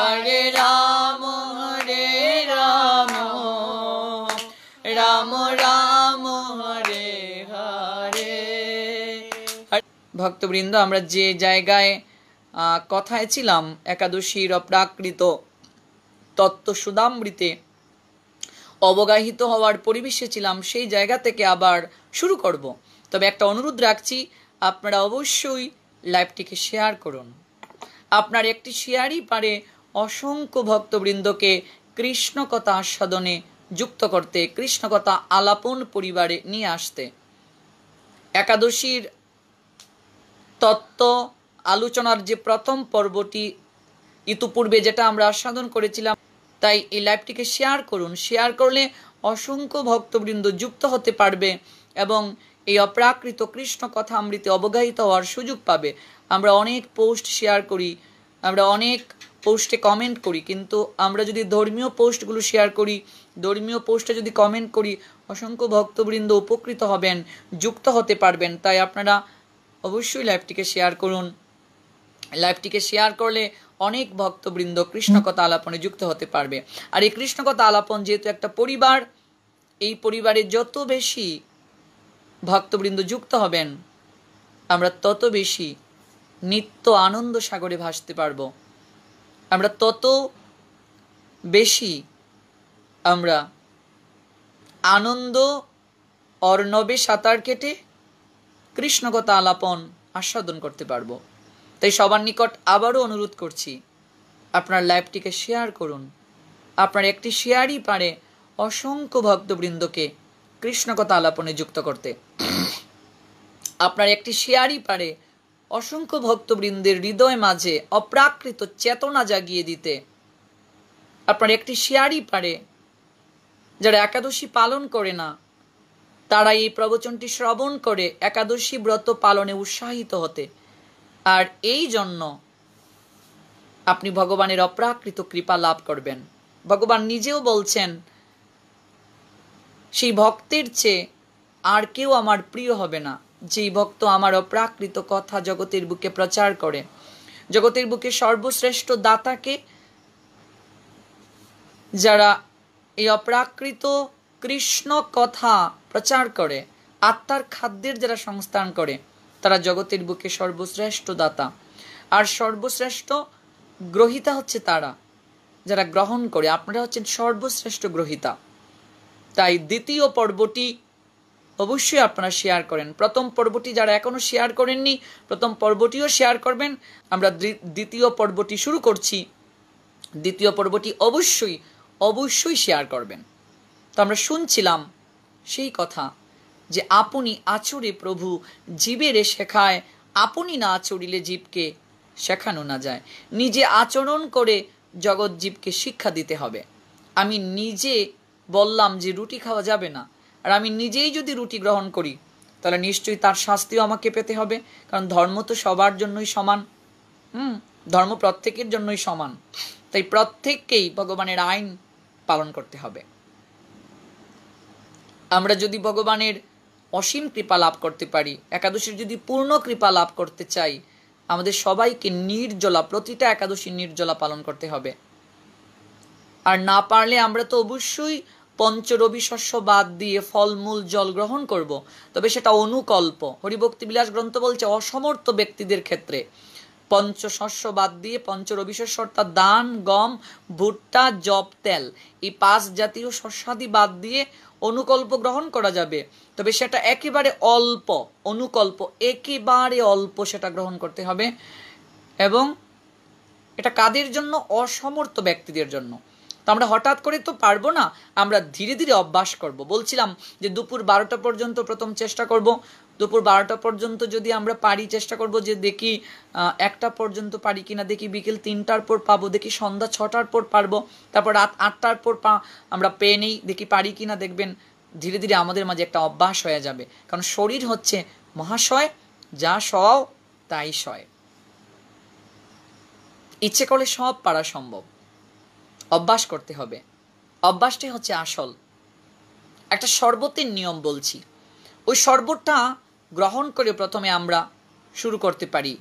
হরে রাম হরে রাম রাম রাম হরে হরে ভক্তবৃন্দ আমরা যে জায়গায় কথায় ছিলাম একাদশীর অপ্রাকৃত তত্ত্ব সুদামৃতে অবগাহিত হওয়ার পরিবেশে ছিলাম সেই জায়গা থেকে আবার শুরু করব তবে একটা অনুরোধ রাখছি আপনারা অবশ্যই লাইভটিকে শেয়ার করুন আপনার একটি শেয়ারই পারে অসংখ্য ভক্তবৃন্দকে কৃষ্ণকথা আস্বাদনে যুক্ত করতে কৃষ্ণকথা আলাপন পরিবারে নিয়ে আসতে একাদশীর তত্ত্ব আলোচনার যে প্রথম পর্বটি ইতুপূর্বে যেটা আমরা আস্বাদন করেছিলাম তাই এই লাইভটিকে শেয়ার করুন শেয়ার করলে অসংখ্য ভক্তবৃন্দ যুক্ত হতে পারবে এবং এই অপ্রাকৃত কৃষ্ণ কথা আমৃতে অবগাহিত হওয়ার সুযোগ পাবে আমরা অনেক পোস্ট শেয়ার করি আমরা অনেক পোস্টে কমেন্ট করি কিন্তু আমরা যদি ধর্মীয় পোস্টগুলো শেয়ার করি ধর্মীয় পোস্টে যদি কমেন্ট করি অসংখ্য ভক্তবৃন্দ উপকৃত হবেন যুক্ত হতে পারবেন তাই আপনারা অবশ্যই লাইভটিকে শেয়ার করুন লাইভটিকে শেয়ার করলে অনেক ভক্তবৃন্দ কৃষ্ণকথা আলাপনে যুক্ত হতে পারবে আর এই কৃষ্ণকথা আলাপন যেহেতু একটা পরিবার এই পরিবারে যত বেশি ভক্তবৃন্দ যুক্ত হবেন আমরা তত বেশি নিত্য আনন্দ সাগরে ভাসতে পারবো আমরা তত বেশি আমরা আনন্দ অর্ণবে সাঁতার কেটে কৃষ্ণকতা আলাপন আস্বাদন করতে পারবো তাই সবার নিকট আবারও অনুরোধ করছি আপনার লাইভটিকে শেয়ার করুন আপনার একটি শেয়ারই পারে অসংখ্য ভক্তবৃন্দকে কৃষ্ণগত আলাপনে যুক্ত করতে আপনার একটি শেয়ারই পারে অসংখ্য ভক্তবৃন্দের হৃদয় মাঝে অপ্রাকৃত চেতনা জাগিয়ে দিতে আপনার একটি শেয়ারি পারে যারা একাদশী পালন করে না তারা এই প্রবচনটি শ্রবণ করে একাদশী ব্রত পালনে উৎসাহিত হতে আর এই জন্য আপনি ভগবানের অপ্রাকৃত কৃপা লাভ করবেন ভগবান নিজেও বলছেন সেই ভক্তের চেয়ে আর কেউ আমার প্রিয় হবে না যেই ভক্ত আমার অপ্রাকৃত কথা জগতের বুকে প্রচার করে জগতের বুকে সর্বশ্রেষ্ঠ দাতাকে যারা এই অপ্রাকৃত কৃষ্ণ কথা প্রচার করে আত্মার খাদ্যের যারা সংস্থান করে তারা জগতের বুকে সর্বশ্রেষ্ঠ দাতা আর সর্বশ্রেষ্ঠ গ্রহিতা হচ্ছে তারা যারা গ্রহণ করে আপনারা হচ্ছেন সর্বশ্রেষ্ঠ গ্রহিতা তাই দ্বিতীয় পর্বটি অবশ্যই আপনারা শেয়ার করেন প্রথম পর্বটি যারা এখনও শেয়ার করেননি প্রথম পর্বটিও শেয়ার করবেন আমরা দ্বিতীয় পর্বটি শুরু করছি দ্বিতীয় পর্বটি অবশ্যই অবশ্যই শেয়ার করবেন তো আমরা শুনছিলাম সেই কথা যে আপনি আচরে প্রভু জীবেরে শেখায় আপনি না আচরিলে জীবকে শেখানো না যায় নিজে আচরণ করে জগৎ জীবকে শিক্ষা দিতে হবে আমি নিজে বললাম যে রুটি খাওয়া যাবে না আর আমি নিজেই যদি রুটি গ্রহণ করি তাহলে নিশ্চয়ই তার শাস্তিও আমাকে পেতে হবে কারণ ধর্ম তো সবার জন্যই সমান হুম ধর্ম প্রত্যেকের জন্যই সমান তাই প্রত্যেককেই ভগবানের আইন পালন করতে হবে আমরা যদি ভগবানের অসীম কৃপা লাভ করতে পারি একাদশীর যদি পূর্ণ কৃপা লাভ করতে চাই আমাদের সবাইকে নির্জলা প্রতিটা একাদশী নির্জলা পালন করতে হবে আর না পারলে আমরা তো অবশ্যই পঞ্চরবি শস্য বাদ দিয়ে ফলমূল জল গ্রহণ করব। তবে সেটা অনুকল্প হরিভক্তি বিলাস গ্রন্থ বলছে অসমর্থ ব্যক্তিদের ক্ষেত্রে পঞ্চশস্য বাদ দিয়ে পঞ্চরবি শস্য অর্থাৎ দান গম ভুট্টা জব তেল এই পাঁচ জাতীয় শস্যাদি বাদ দিয়ে অনুকল্প গ্রহণ করা যাবে তবে সেটা একেবারে অল্প অনুকল্প একেবারে অল্প সেটা গ্রহণ করতে হবে এবং এটা কাদের জন্য অসমর্থ ব্যক্তিদের জন্য তো আমরা হঠাৎ করে তো পারবো না আমরা ধীরে ধীরে অভ্যাস করব বলছিলাম যে দুপুর বারোটা পর্যন্ত প্রথম চেষ্টা করব দুপুর বারোটা পর্যন্ত যদি আমরা পারি চেষ্টা করব যে দেখি একটা পর্যন্ত পারি কিনা দেখি বিকেল তিনটার পর পাবো দেখি সন্ধ্যা ছটার পর পারবো তারপর রাত আটটার পর পা আমরা পেয়ে নেই দেখি পারি কিনা দেখবেন ধীরে ধীরে আমাদের মাঝে একটা অভ্যাস হয়ে যাবে কারণ শরীর হচ্ছে মহাশয় যা সও তাই সয় ইচ্ছে করলে সব পারা সম্ভব অভ্যাস করতে হবে অভ্যাসটি হচ্ছে আসল একটা শরবতের নিয়ম বলছি ওই শরবতটা গ্রহণ করে প্রথমে আমরা শুরু করতে পারি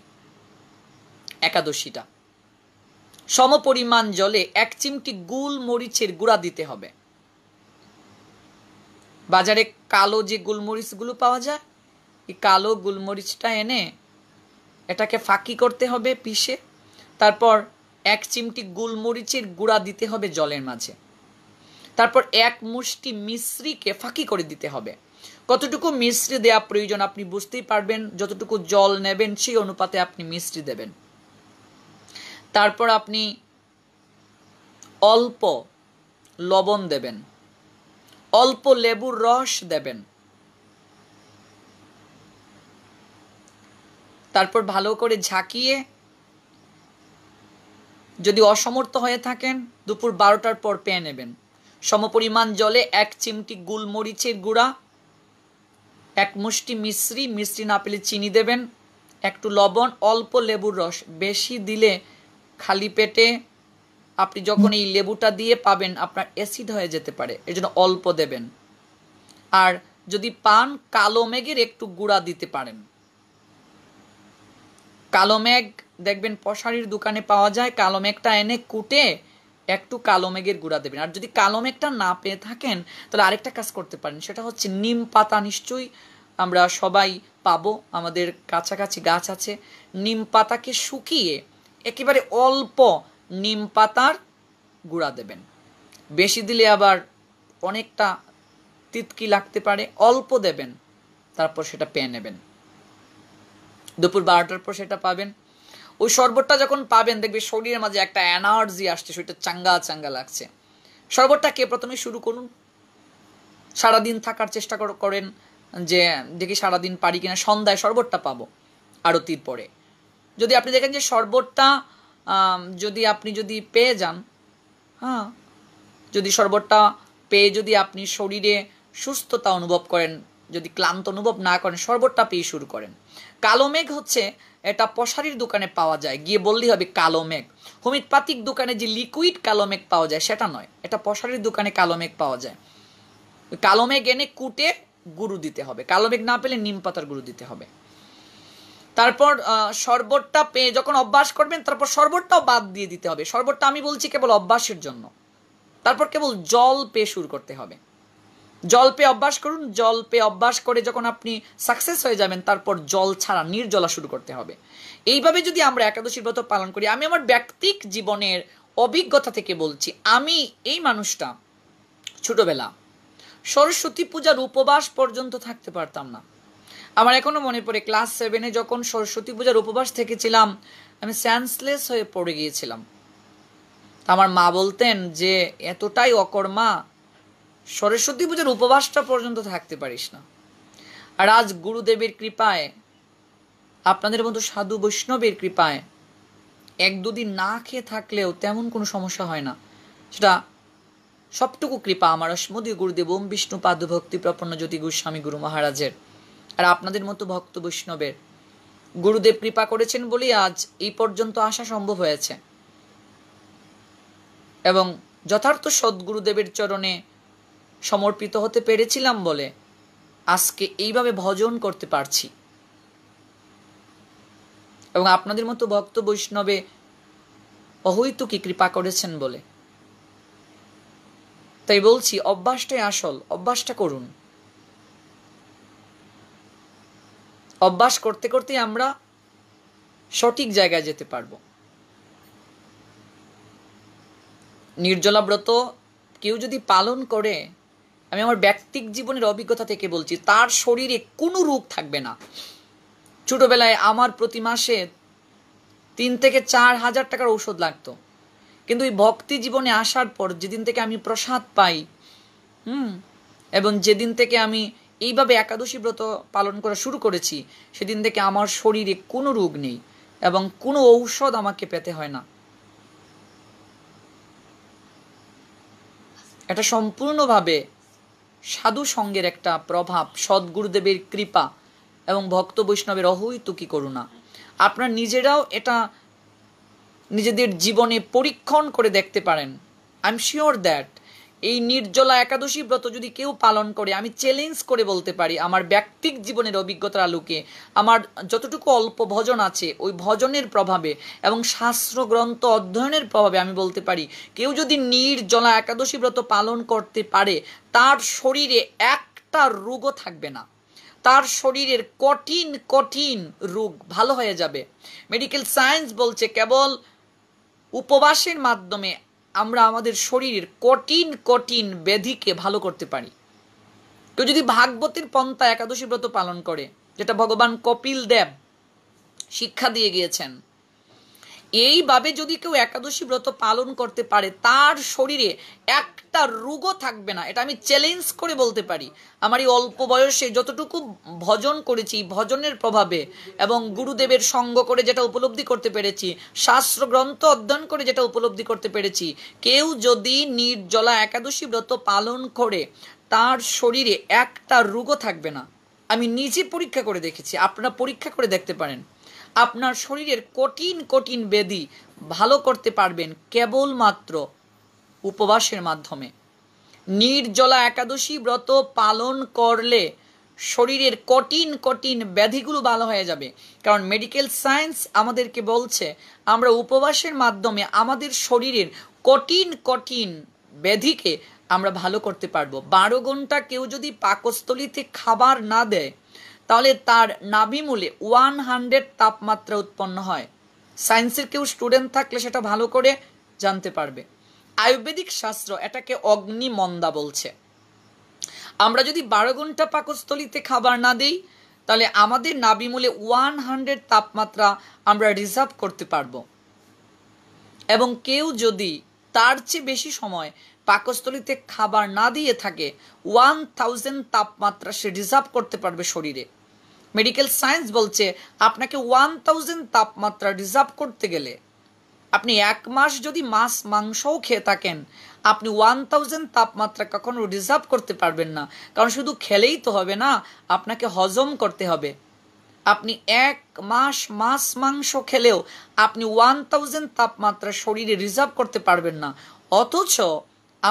একাদশীটা সমপরিমাণ জলে এক চিমটি গুল মরিচের গুঁড়া দিতে হবে বাজারে কালো যে গুলমরিচগুলো পাওয়া যায় এই কালো গুলমরিচটা এনে এটাকে ফাঁকি করতে হবে পিষে তারপর এক চিমটি গোলমরিচের গুঁড়া দিতে হবে জলের মাঝে তারপর এক মুষ্টি মিশ্রিকে ফাঁকি করে দিতে হবে কতটুকু মিশ্রি দেয়া প্রয়োজন আপনি বুঝতেই পারবেন যতটুকু জল নেবেন সেই অনুপাতে আপনি মিশ্রি দেবেন তারপর আপনি অল্প লবণ দেবেন অল্প লেবুর রস দেবেন তারপর ভালো করে ঝাঁকিয়ে যদি অসমর্থ হয়ে থাকেন দুপুর বারোটার পর পেয়ে নেবেন সমপরিমাণ জলে এক চিমটি গুলমরিচের গুঁড়া এক মুষ্টি মিশ্রি মিশ্রি না পেলে চিনি দেবেন একটু লবণ অল্প লেবুর রস বেশি দিলে খালি পেটে আপনি যখন এই লেবুটা দিয়ে পাবেন আপনার অ্যাসিড হয়ে যেতে পারে এর জন্য অল্প দেবেন আর যদি পান কালো মেঘের একটু গুঁড়া দিতে পারেন কালো মেঘ দেখবেন পশারির দোকানে পাওয়া যায় কালো মেঘটা এনে কুটে একটু কালো মেঘের গুঁড়া দেবেন আর যদি কালো মেঘটা না পেয়ে থাকেন তাহলে আরেকটা কাজ করতে পারেন সেটা হচ্ছে নিম পাতা নিশ্চয়ই আমরা সবাই পাবো আমাদের কাছাকাছি গাছ আছে নিম পাতাকে শুকিয়ে একেবারে অল্প নিম পাতার গুঁড়া দেবেন বেশি দিলে আবার অনেকটা তিতকি লাগতে পারে অল্প দেবেন তারপর সেটা পেয়ে নেবেন দুপুর বারোটার পর সেটা পাবেন ওই শরবতটা যখন পাবেন দেখবে শরীরের মাঝে একটা এনার্জি আসছে শরীরটা চাঙ্গা চাঙ্গা লাগছে শরবতটা কে প্রথমে শুরু করুন সারাদিন থাকার চেষ্টা করেন যে দেখি সারাদিন পারি কিনা সন্ধ্যায় শরবতটা পাবো আরতির পরে যদি আপনি দেখেন যে শরবতটা যদি আপনি যদি পেয়ে যান হ্যাঁ যদি শরবতটা পেয়ে যদি আপনি শরীরে সুস্থতা অনুভব করেন যদি ক্লান্ত অনুভব না করেন শরবতটা পেয়ে শুরু করেন কালো মেঘ হচ্ছে এটা পশারির দোকানে পাওয়া যায় গিয়ে বললেই হবে কালো মেঘ হোমিওপ্যাথিক দোকানে যে লিকুইড কালো মেঘ পাওয়া যায় সেটা নয় এটা পশারির দোকানে কালো মেঘ পাওয়া যায় কালো মেঘ এনে কুটে গুরু দিতে হবে কালো মেঘ না পেলে নিম পাতার গুরু দিতে হবে তারপর শরবতটা পেয়ে যখন অভ্যাস করবেন তারপর শরবতটাও বাদ দিয়ে দিতে হবে শরবতটা আমি বলছি কেবল অভ্যাসের জন্য তারপর কেবল জল পেয়ে শুরু করতে হবে জল পেয়ে অভ্যাস করুন জল পেয়ে অভ্যাস করে যখন আপনি সাকসেস হয়ে যাবেন তারপর জল ছাড়া নির্জলা শুরু করতে হবে এইভাবে যদি আমরা একাদশী ব্রত পালন করি আমি আমার ব্যক্তিক জীবনের অভিজ্ঞতা থেকে বলছি আমি এই মানুষটা ছোটবেলা সরস্বতী পূজার উপবাস পর্যন্ত থাকতে পারতাম না আমার এখনো মনে পড়ে ক্লাস সেভেনে যখন সরস্বতী পূজার উপবাস থেকেছিলাম আমি সেন্সলেস হয়ে পড়ে গিয়েছিলাম আমার মা বলতেন যে এতটাই অকর্মা সরস্বতী পূজার উপবাসটা পর্যন্ত থাকতে পারিস না আর আজ গুরুদেবের কৃপায় আপনাদের মতো সাধু বৈষ্ণবের কৃপায় এক দুদিন না খেয়ে থাকলেও তেমন কোনো সমস্যা হয় না সেটা সবটুকু কৃপা আমার অসমদীয় গুরুদেব ওম বিষ্ণু পাদ ভক্তি প্রপন্ন জ্যোতি গোস্বামী গুরু মহারাজের আর আপনাদের মতো ভক্ত বৈষ্ণবের গুরুদেব কৃপা করেছেন বলেই আজ এই পর্যন্ত আসা সম্ভব হয়েছে এবং যথার্থ সদ্গুরুদেবের চরণে সমর্পিত হতে পেরেছিলাম বলে আজকে এইভাবে ভজন করতে পারছি এবং আপনাদের মতো ভক্ত বৈষ্ণবে অহৈত কি কৃপা করেছেন বলে তাই বলছি অভ্যাসটাই আসল অভ্যাসটা করুন অভ্যাস করতে করতেই আমরা সঠিক জায়গায় যেতে পারব নির্জলা ব্রত কেউ যদি পালন করে আমি আমার ব্যক্তিক জীবনের অভিজ্ঞতা থেকে বলছি তার শরীরে কোনো রোগ থাকবে না ছোটোবেলায় আমার প্রতি মাসে তিন থেকে চার হাজার টাকার ঔষধ লাগতো কিন্তু এই ভক্তি জীবনে আসার পর যেদিন থেকে আমি প্রসাদ পাই হুম এবং যেদিন থেকে আমি এইভাবে একাদশী ব্রত পালন করা শুরু করেছি সেদিন থেকে আমার শরীরে কোনো রোগ নেই এবং কোনো ঔষধ আমাকে পেতে হয় না এটা সম্পূর্ণভাবে সাধু সঙ্গের একটা প্রভাব সদ্গুরুদেবের কৃপা এবং ভক্ত বৈষ্ণবের অহৈতুকি করুণা আপনারা নিজেরাও এটা নিজেদের জীবনে পরীক্ষণ করে দেখতে পারেন আই এম শিওর দ্যাট এই নির্জলা একাদশী ব্রত যদি কেউ পালন করে আমি চ্যালেঞ্জ করে বলতে পারি আমার ব্যক্তিক জীবনের অভিজ্ঞতার আলোকে আমার যতটুকু অল্প ভজন আছে ওই ভজনের প্রভাবে এবং শাস্ত্র গ্রন্থ অধ্যয়নের প্রভাবে আমি বলতে পারি কেউ যদি নির্জলা একাদশী ব্রত পালন করতে পারে তার শরীরে একটা রোগও থাকবে না তার শরীরের কঠিন কঠিন রোগ ভালো হয়ে যাবে মেডিকেল সায়েন্স বলছে কেবল উপবাসের মাধ্যমে আমরা আমাদের শরীরের কঠিন কঠিন ব্যাধিকে ভালো করতে পারি কেউ যদি ভাগবতের পন্থা একাদশী ব্রত পালন করে যেটা ভগবান কপিল দেব শিক্ষা দিয়ে গিয়েছেন এইভাবে যদি কেউ একাদশী ব্রত পালন করতে পারে তার শরীরে একটা রোগও থাকবে না এটা আমি চ্যালেঞ্জ করে বলতে পারি আমার এই অল্প বয়সে যতটুকু ভজন করেছি ভজনের প্রভাবে এবং গুরুদেবের সঙ্গ করে যেটা উপলব্ধি করতে পেরেছি শাস্ত্র গ্রন্থ অধ্যয়ন করে যেটা উপলব্ধি করতে পেরেছি কেউ যদি নির্জলা একাদশী ব্রত পালন করে তার শরীরে একটা রোগও থাকবে না আমি নিজে পরীক্ষা করে দেখেছি আপনারা পরীক্ষা করে দেখতে পারেন আপনার শরীরের কঠিন কঠিন বেদি ভালো করতে পারবেন কেবলমাত্র উপবাসের মাধ্যমে নির্জলা একাদশী ব্রত পালন করলে শরীরের কঠিন কঠিন ব্যাধিগুলো ভালো হয়ে যাবে কারণ মেডিকেল সায়েন্স আমাদেরকে বলছে আমরা উপবাসের মাধ্যমে আমাদের শরীরের কঠিন কঠিন ব্যাধিকে আমরা ভালো করতে পারবো বারো ঘন্টা কেউ যদি পাকস্থলিতে খাবার না দেয় তাহলে তার নাবিমূলে ওয়ান হান্ড্রেড তাপমাত্রা উৎপন্ন হয় সায়েন্সের কেউ স্টুডেন্ট থাকলে সেটা ভালো করে জানতে পারবে আয়ুর্বেদিক শাস্ত্র এটাকে অগ্নিমন্দা বলছে আমরা যদি বারো ঘন্টা পাকস্থলিতে খাবার না দিই তাহলে আমাদের নাবিমূলে ওয়ান হান্ড্রেড তাপমাত্রা আমরা রিজার্ভ করতে পারব এবং কেউ যদি তার চেয়ে বেশি সময় পাকস্থলিতে খাবার না দিয়ে থাকে ওয়ান থাউজেন্ড তাপমাত্রা সে রিজার্ভ করতে পারবে শরীরে মেডিকেল সায়েন্স বলছে আপনাকে ওয়ান থাউজেন্ড তাপমাত্রা রিজার্ভ করতে গেলে আপনি এক মাস যদি মাছ মাংসও খেয়ে থাকেন আপনি ওয়ান থাউজেন্ড তাপমাত্রা কখনো রিজার্ভ করতে পারবেন না কারণ শুধু খেলেই তো হবে না আপনাকে হজম করতে হবে আপনি এক মাস মাছ মাংস খেলেও আপনি ওয়ান থাউজেন্ড তাপমাত্রা শরীরে রিজার্ভ করতে পারবেন না অথচ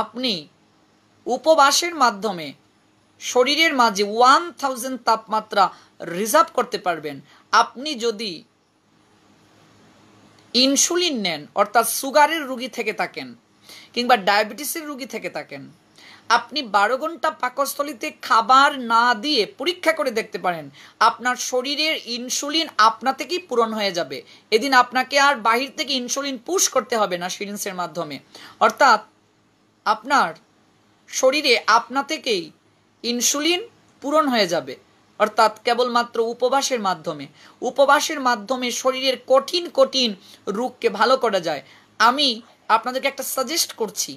আপনি উপবাসের মাধ্যমে শরীরের মাঝে ওয়ান থাউজেন্ড তাপমাত্রা রিজার্ভ করতে পারবেন আপনি যদি ইনসুলিন নেন অর্থাৎ সুগারের রুগী থেকে থাকেন কিংবা ডায়াবেটিসের রুগী থেকে থাকেন আপনি বারো ঘন্টা পাকস্থলীতে খাবার না দিয়ে পরীক্ষা করে দেখতে পারেন আপনার শরীরের ইনসুলিন আপনা থেকেই পূরণ হয়ে যাবে এদিন আপনাকে আর বাহির থেকে ইনসুলিন পুশ করতে হবে না সিরিঞ্জের মাধ্যমে অর্থাৎ আপনার শরীরে আপনা থেকেই ইনসুলিন পূরণ হয়ে যাবে অর্থাৎ কেবলমাত্র উপবাসের মাধ্যমে উপবাসের মাধ্যমে শরীরের কঠিন কঠিন রোগকে ভালো করা যায় আমি আপনাদেরকে একটা সাজেস্ট করছি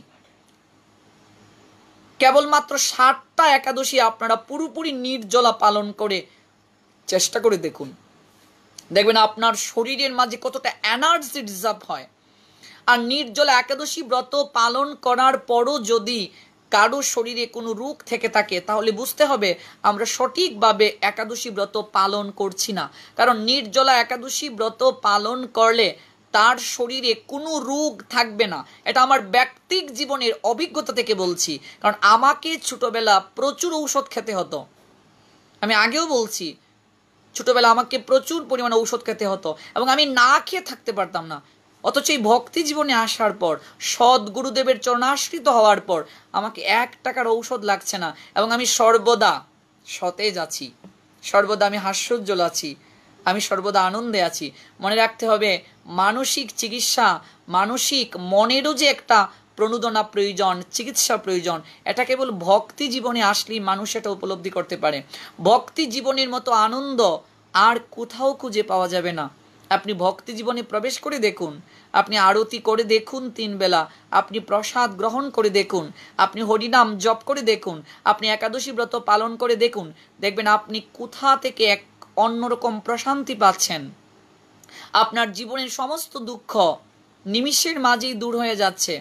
কেবলমাত্র সাতটা একাদশী আপনারা পুরোপুরি নির্জলা পালন করে চেষ্টা করে দেখুন দেখবেন আপনার শরীরের মাঝে কতটা এনার্জি রিজার্ভ হয় আর নির্জলা একাদশী ব্রত পালন করার পরও যদি কারো শরীরে কোনো রোগ থেকে থাকে তাহলে বুঝতে হবে আমরা সঠিকভাবে একাদশী ব্রত পালন করছি না কারণ নির্জলা একাদশী ব্রত পালন করলে তার শরীরে কোনো রোগ থাকবে না এটা আমার ব্যক্তিক জীবনের অভিজ্ঞতা থেকে বলছি কারণ আমাকে ছোটবেলা প্রচুর ঔষধ খেতে হতো আমি আগেও বলছি ছোটবেলা আমাকে প্রচুর পরিমাণে ঔষধ খেতে হতো এবং আমি না খেয়ে থাকতে পারতাম না অথচ এই ভক্তি জীবনে আসার পর সৎ গুরুদেবের চরণাশ্রিত হওয়ার পর আমাকে এক টাকার ঔষধ লাগছে না এবং আমি সর্বদা সতেজ আছি সর্বদা আমি হাস্যোজ্জ্বল আছি আমি সর্বদা আনন্দে আছি মনে রাখতে হবে মানসিক চিকিৎসা মানসিক মনেরও যে একটা প্রণোদনা প্রয়োজন চিকিৎসা প্রয়োজন এটা কেবল ভক্তি জীবনে আসলেই মানুষ এটা উপলব্ধি করতে পারে ভক্তি জীবনের মতো আনন্দ আর কোথাও খুঁজে পাওয়া যাবে না আপনি ভক্তি জীবনে প্রবেশ করে দেখুন আপনি আরতি করে দেখুন তিন বেলা আপনি প্রসাদ গ্রহণ করে দেখুন আপনি হরিনাম জপ করে দেখুন আপনি একাদশী ব্রত পালন করে দেখুন দেখবেন আপনি কোথা থেকে এক অন্যরকম প্রশান্তি পাচ্ছেন আপনার জীবনের সমস্ত দুঃখ নিমিষের মাঝেই দূর হয়ে যাচ্ছে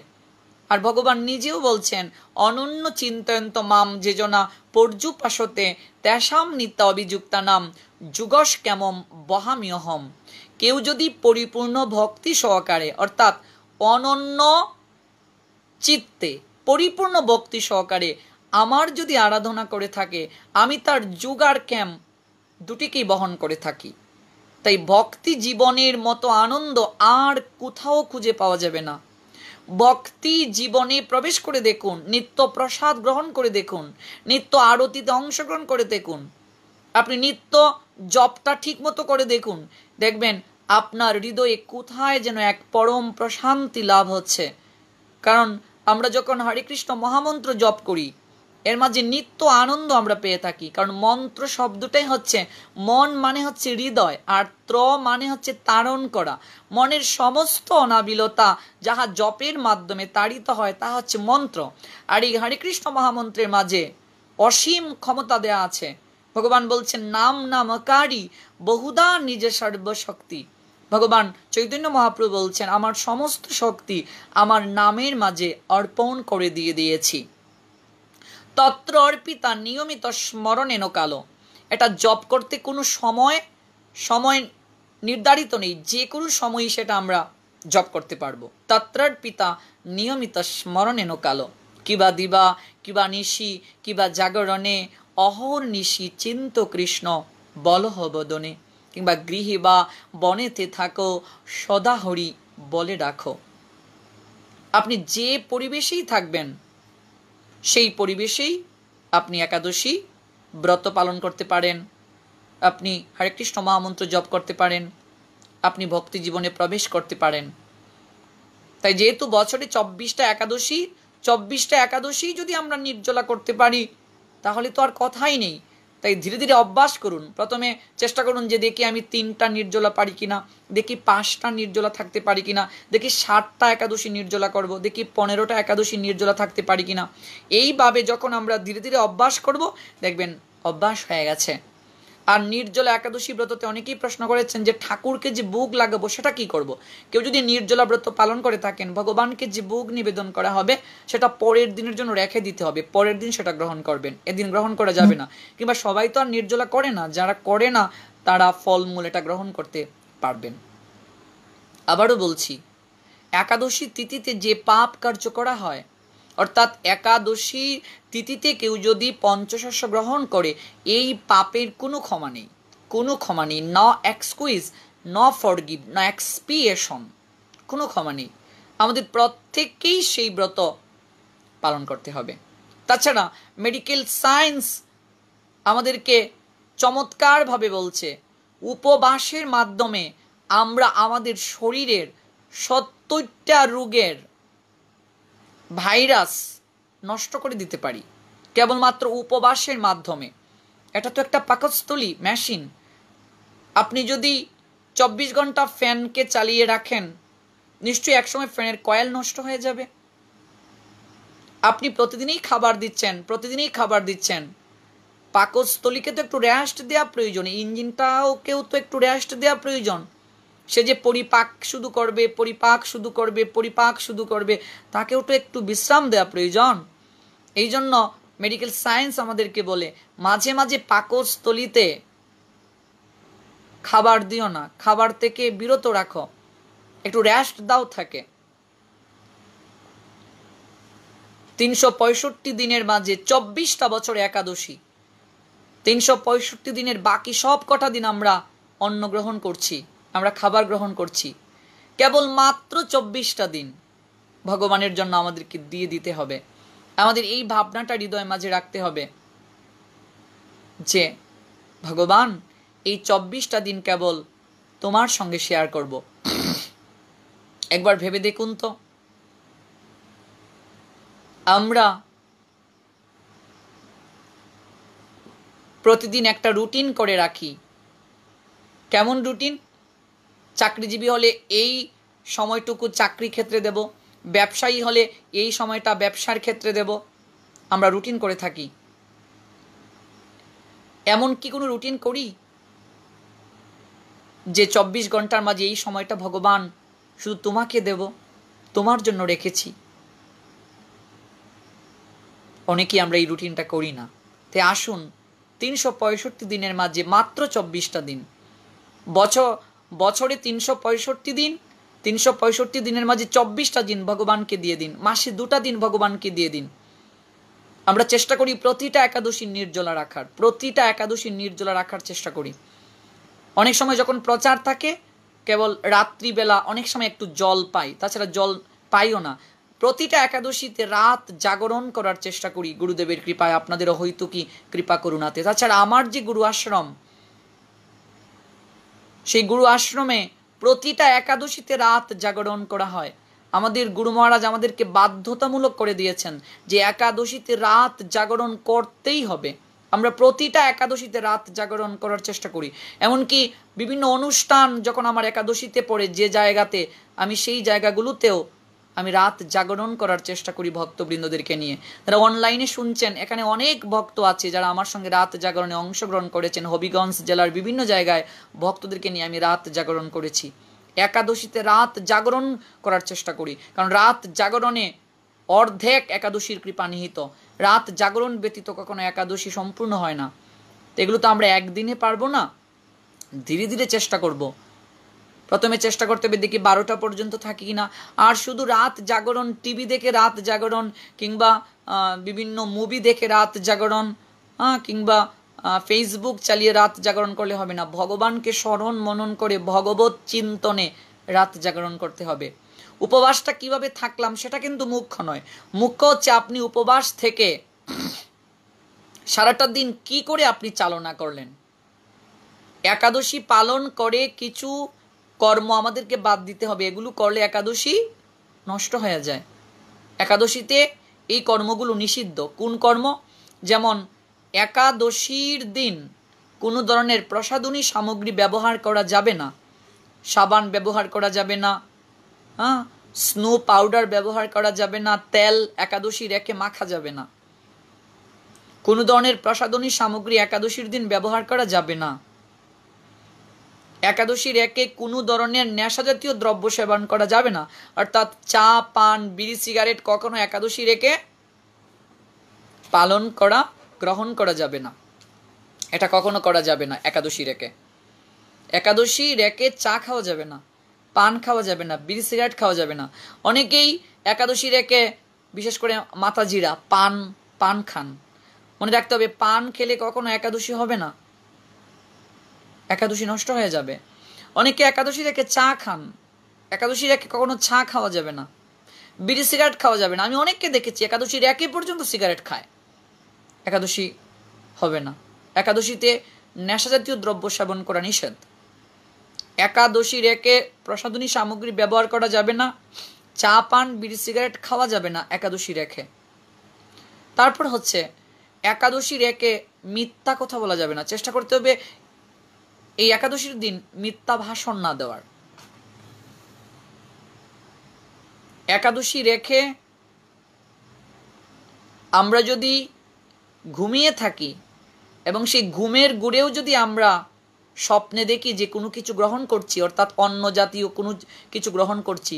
আর ভগবান নিজেও বলছেন অনন্য চিন্তায়ন্ত মাম যেজনা পর্যুপাশতে ত্যাসাম নিত্যা অভিযুক্তা নাম যুগস কেমম বহামিয়হম কেউ যদি পরিপূর্ণ ভক্তি সহকারে অর্থাৎ অনন্য চিত্তে পরিপূর্ণ ভক্তি সহকারে আমার যদি আরাধনা করে থাকে আমি তার যুগার ক্যাম্প দুটিকেই বহন করে থাকি তাই ভক্তি জীবনের মতো আনন্দ আর কোথাও খুঁজে পাওয়া যাবে না ভক্তি জীবনে প্রবেশ করে দেখুন নিত্য প্রসাদ গ্রহণ করে দেখুন নিত্য আরতিতে অংশগ্রহণ করে দেখুন আপনি নিত্য জপটা ঠিক মতো করে দেখুন দেখবেন আপনার হৃদয়ে কোথায় যেন এক পরম প্রশান্তি লাভ হচ্ছে কারণ আমরা যখন কৃষ্ণ মহামন্ত্র জপ করি এর মাঝে নিত্য আনন্দ আমরা পেয়ে থাকি কারণ মন্ত্র শব্দটাই হচ্ছে মন মানে হচ্ছে হৃদয় আর ত্র মানে হচ্ছে তারণ করা মনের সমস্ত অনাবিলতা যাহা জপের মাধ্যমে তাড়িত হয় তা হচ্ছে মন্ত্র আর এই কৃষ্ণ মহামন্ত্রের মাঝে অসীম ক্ষমতা দেয়া আছে ভগবান বলছেন নাম নামকারী বহুদা নিজের সর্বশক্তি ভগবান চৈতন্য মহাপ্রভু বলছেন আমার সমস্ত শক্তি আমার নামের মাঝে অর্পণ করে দিয়ে দিয়েছি তত্র অর্পিতা নিয়মিত স্মরণ এনো কালো এটা জপ করতে কোনো সময় সময় নির্ধারিত নেই যে কোনো সময়ই সেটা আমরা জপ করতে পারবো তত্রার পিতা নিয়মিত স্মরণ এনো কালো কিবা দিবা কিবা নিশি কিবা জাগরণে অহর নিশি চিন্ত কৃষ্ণ বলহবদনে কিংবা গৃহে বা বনেতে থাকো সদাহরি বলে রাখো আপনি যে পরিবেশেই থাকবেন সেই পরিবেশেই আপনি একাদশী ব্রত পালন করতে পারেন আপনি হরে কৃষ্ণ মহামন্ত্র জপ করতে পারেন আপনি ভক্তি জীবনে প্রবেশ করতে পারেন তাই যেহেতু বছরে চব্বিশটা একাদশী চব্বিশটা একাদশী যদি আমরা নির্জলা করতে পারি তাহলে তো আর কথাই নেই তাই ধীরে ধীরে অভ্যাস করুন প্রথমে চেষ্টা করুন যে দেখি আমি তিনটা নির্জলা পারি কিনা দেখি পাঁচটা নির্জলা থাকতে পারি কিনা দেখি ষাটটা একাদশী নির্জলা করব দেখি পনেরোটা একাদশী নির্জলা থাকতে পারি কিনা এইভাবে যখন আমরা ধীরে ধীরে অভ্যাস করব দেখবেন অভ্যাস হয়ে গেছে আর নির্জলা একাদশী ব্রততে অনেকেই প্রশ্ন করেছেন যে ঠাকুরকে যে বুক লাগাবো সেটা কি করব। কেউ যদি নির্জলা ব্রত পালন করে থাকেন ভগবানকে যে বুক নিবেদন করা হবে সেটা পরের দিনের জন্য রেখে দিতে হবে পরের দিন সেটা গ্রহণ করবেন এদিন গ্রহণ করা যাবে না কিংবা সবাই তো আর নির্জলা করে না যারা করে না তারা ফলমূল এটা গ্রহণ করতে পারবেন আবারও বলছি একাদশী তিথিতে যে পাপ কার্য করা হয় অর্থাৎ একাদশী তিথিতে কেউ যদি পঞ্চশস্য গ্রহণ করে এই পাপের কোনো ক্ষমা নেই কোনো ক্ষমা নেই ন এক্সকুইজ ন ফরগিভ ন এক্সপিয়েশন কোনো ক্ষমা নেই আমাদের প্রত্যেককেই সেই ব্রত পালন করতে হবে তাছাড়া মেডিকেল সায়েন্স আমাদেরকে চমৎকারভাবে বলছে উপবাসের মাধ্যমে আমরা আমাদের শরীরের সত্তরটা রোগের ভাইরাস নষ্ট করে দিতে পারি কেবলমাত্র উপবাসের মাধ্যমে এটা তো একটা পাকস্থলী মেশিন আপনি যদি চব্বিশ ঘন্টা ফ্যানকে চালিয়ে রাখেন নিশ্চয়ই একসময় ফ্যানের কয়েল নষ্ট হয়ে যাবে আপনি প্রতিদিনই খাবার দিচ্ছেন প্রতিদিনই খাবার দিচ্ছেন পাকস্থলীকে তো একটু রেস্ট দেওয়া প্রয়োজন ইঞ্জিনটাও কেউ তো একটু রেস্ট দেওয়া প্রয়োজন সে যে পরিপাক শুধু করবে পরিপাক শুধু করবে পরিপাক শুধু করবে তাকেও তো একটু বিশ্রাম দেওয়া প্রয়োজন এই জন্য মেডিকেল সায়েন্স আমাদেরকে বলে মাঝে মাঝে পাকস্থলিতে খাবার দিও না খাবার থেকে বিরত রাখো একটু র্যাস্ট দাও থাকে তিনশো পঁয়ষট্টি দিনের মাঝে চব্বিশটা বছর একাদশী তিনশো পঁয়ষট্টি দিনের বাকি সব কটা দিন আমরা অন্ন গ্রহণ করছি আমরা খাবার গ্রহণ করছি কেবল মাত্র চব্বিশটা দিন ভগবানের জন্য আমাদেরকে দিয়ে দিতে হবে আমাদের এই ভাবনাটা হৃদয় মাঝে রাখতে হবে যে ভগবান এই চব্বিশটা দিন কেবল তোমার সঙ্গে শেয়ার করব একবার ভেবে দেখুন তো আমরা প্রতিদিন একটা রুটিন করে রাখি কেমন রুটিন চাকরিজীবী হলে এই সময়টুকু চাকরি ক্ষেত্রে দেব ব্যবসায়ী হলে এই সময়টা ব্যবসার ক্ষেত্রে দেব আমরা রুটিন করে থাকি এমন কি কোনো রুটিন করি যে চব্বিশ ঘন্টার মাঝে এই সময়টা ভগবান শুধু তোমাকে দেব তোমার জন্য রেখেছি অনেকেই আমরা এই রুটিনটা করি না তে আসুন তিনশো পঁয়ষট্টি দিনের মাঝে মাত্র চব্বিশটা দিন বছর বছরে তিনশো পঁয়ষট্টি দিন তিনশো পঁয়ষট্টি দিনের মাঝে চব্বিশটা দিন ভগবানকে দিয়ে দিন মাসে দুটা দিন ভগবানকে দিয়ে দিন আমরা চেষ্টা করি প্রতিটা একাদশী নির্জলা রাখার প্রতিটা একাদশী নির্জলা রাখার চেষ্টা করি অনেক সময় যখন প্রচার থাকে কেবল রাত্রিবেলা অনেক সময় একটু জল পাই তাছাড়া জল পাইও না প্রতিটা একাদশীতে রাত জাগরণ করার চেষ্টা করি গুরুদেবের কৃপায় আপনাদেরও হয়তো কি কৃপা করুণাতে তাছাড়া আমার যে গুরু আশ্রম সেই গুরু আশ্রমে প্রতিটা একাদশীতে রাত জাগরণ করা হয় আমাদের গুরু মহারাজ আমাদেরকে বাধ্যতামূলক করে দিয়েছেন যে একাদশীতে রাত জাগরণ করতেই হবে আমরা প্রতিটা একাদশীতে রাত জাগরণ করার চেষ্টা করি এমনকি বিভিন্ন অনুষ্ঠান যখন আমার একাদশীতে পড়ে যে জায়গাতে আমি সেই জায়গাগুলোতেও আমি রাত জাগরণ করার চেষ্টা করি ভক্তবৃন্দদেরকে নিয়ে তারা অনলাইনে শুনছেন এখানে অনেক ভক্ত আছে যারা আমার সঙ্গে রাত জাগরণে অংশগ্রহণ করেছেন হবিগঞ্জ জেলার বিভিন্ন জায়গায় ভক্তদেরকে নিয়ে আমি রাত জাগরণ করেছি একাদশীতে রাত জাগরণ করার চেষ্টা করি কারণ রাত জাগরণে অর্ধেক একাদশীর কৃপা নিহিত রাত জাগরণ ব্যতীত কখনো একাদশী সম্পূর্ণ হয় না এগুলো তো আমরা একদিনে পারবো না ধীরে ধীরে চেষ্টা করবো প্রথমে চেষ্টা করতে হবে দেখি বারোটা পর্যন্ত থাকি কিনা আর শুধু রাত জাগরণ টিভি দেখে রাত জাগরণ কিংবা বিভিন্ন মুভি দেখে রাত জাগরণ হ্যাঁ কিংবা ফেসবুক চালিয়ে রাত জাগরণ করলে হবে না ভগবানকে স্মরণ মনন করে ভগবত চিন্তনে রাত জাগরণ করতে হবে উপবাসটা কিভাবে থাকলাম সেটা কিন্তু মুখ্য নয় মুখ্য হচ্ছে আপনি উপবাস থেকে সারাটা দিন কি করে আপনি চালনা করলেন একাদশী পালন করে কিছু কর্ম আমাদেরকে বাদ দিতে হবে এগুলো করলে একাদশী নষ্ট হয়ে যায় একাদশীতে এই কর্মগুলো নিষিদ্ধ কোন কর্ম যেমন একাদশীর দিন কোনো ধরনের প্রসাধনী সামগ্রী ব্যবহার করা যাবে না সাবান ব্যবহার করা যাবে না হ্যাঁ স্নো পাউডার ব্যবহার করা যাবে না তেল একাদশী রেখে মাখা যাবে না কোনো ধরনের প্রসাধনী সামগ্রী একাদশীর দিন ব্যবহার করা যাবে না একাদশীর একে কোনো ধরনের নেশা জাতীয় দ্রব্য সেবন করা যাবে না অর্থাৎ চা পান বিড়ি সিগারেট কখনো একাদশী রেখে পালন করা গ্রহণ করা যাবে না এটা কখনো করা যাবে না একাদশী রেখে একাদশী রেখে চা খাওয়া যাবে না পান খাওয়া যাবে না বিড়ি সিগারেট খাওয়া যাবে না অনেকেই একাদশী রেখে বিশেষ করে মাতাজিরা পান পান খান মনে রাখতে হবে পান খেলে কখনো একাদশী হবে না একাদশী নষ্ট হয়ে যাবে অনেকে একাদশী রেখে চা খান একাদশী রেখে কখনো চা খাওয়া যাবে না বিড়ি সিগারেট খাওয়া যাবে না আমি অনেককে দেখেছি একাদশী রেখে পর্যন্ত সিগারেট খায় একাদশী হবে না একাদশীতে নেশাজাতীয় দ্রব্য সেবন করা নিষেধ একাদশী রেখে প্রসাধনী সামগ্রী ব্যবহার করা যাবে না চা পান বিড়ি সিগারেট খাওয়া যাবে না একাদশী রেখে তারপর হচ্ছে একাদশী রেখে মিথ্যা কথা বলা যাবে না চেষ্টা করতে হবে এই একাদশীর দিন মিথ্যা ভাষণ না দেওয়ার একাদশী রেখে আমরা যদি ঘুমিয়ে থাকি এবং সেই ঘুমের গুড়েও যদি আমরা স্বপ্নে দেখি যে কোনো কিছু গ্রহণ করছি অর্থাৎ অন্য জাতীয় কোনো কিছু গ্রহণ করছি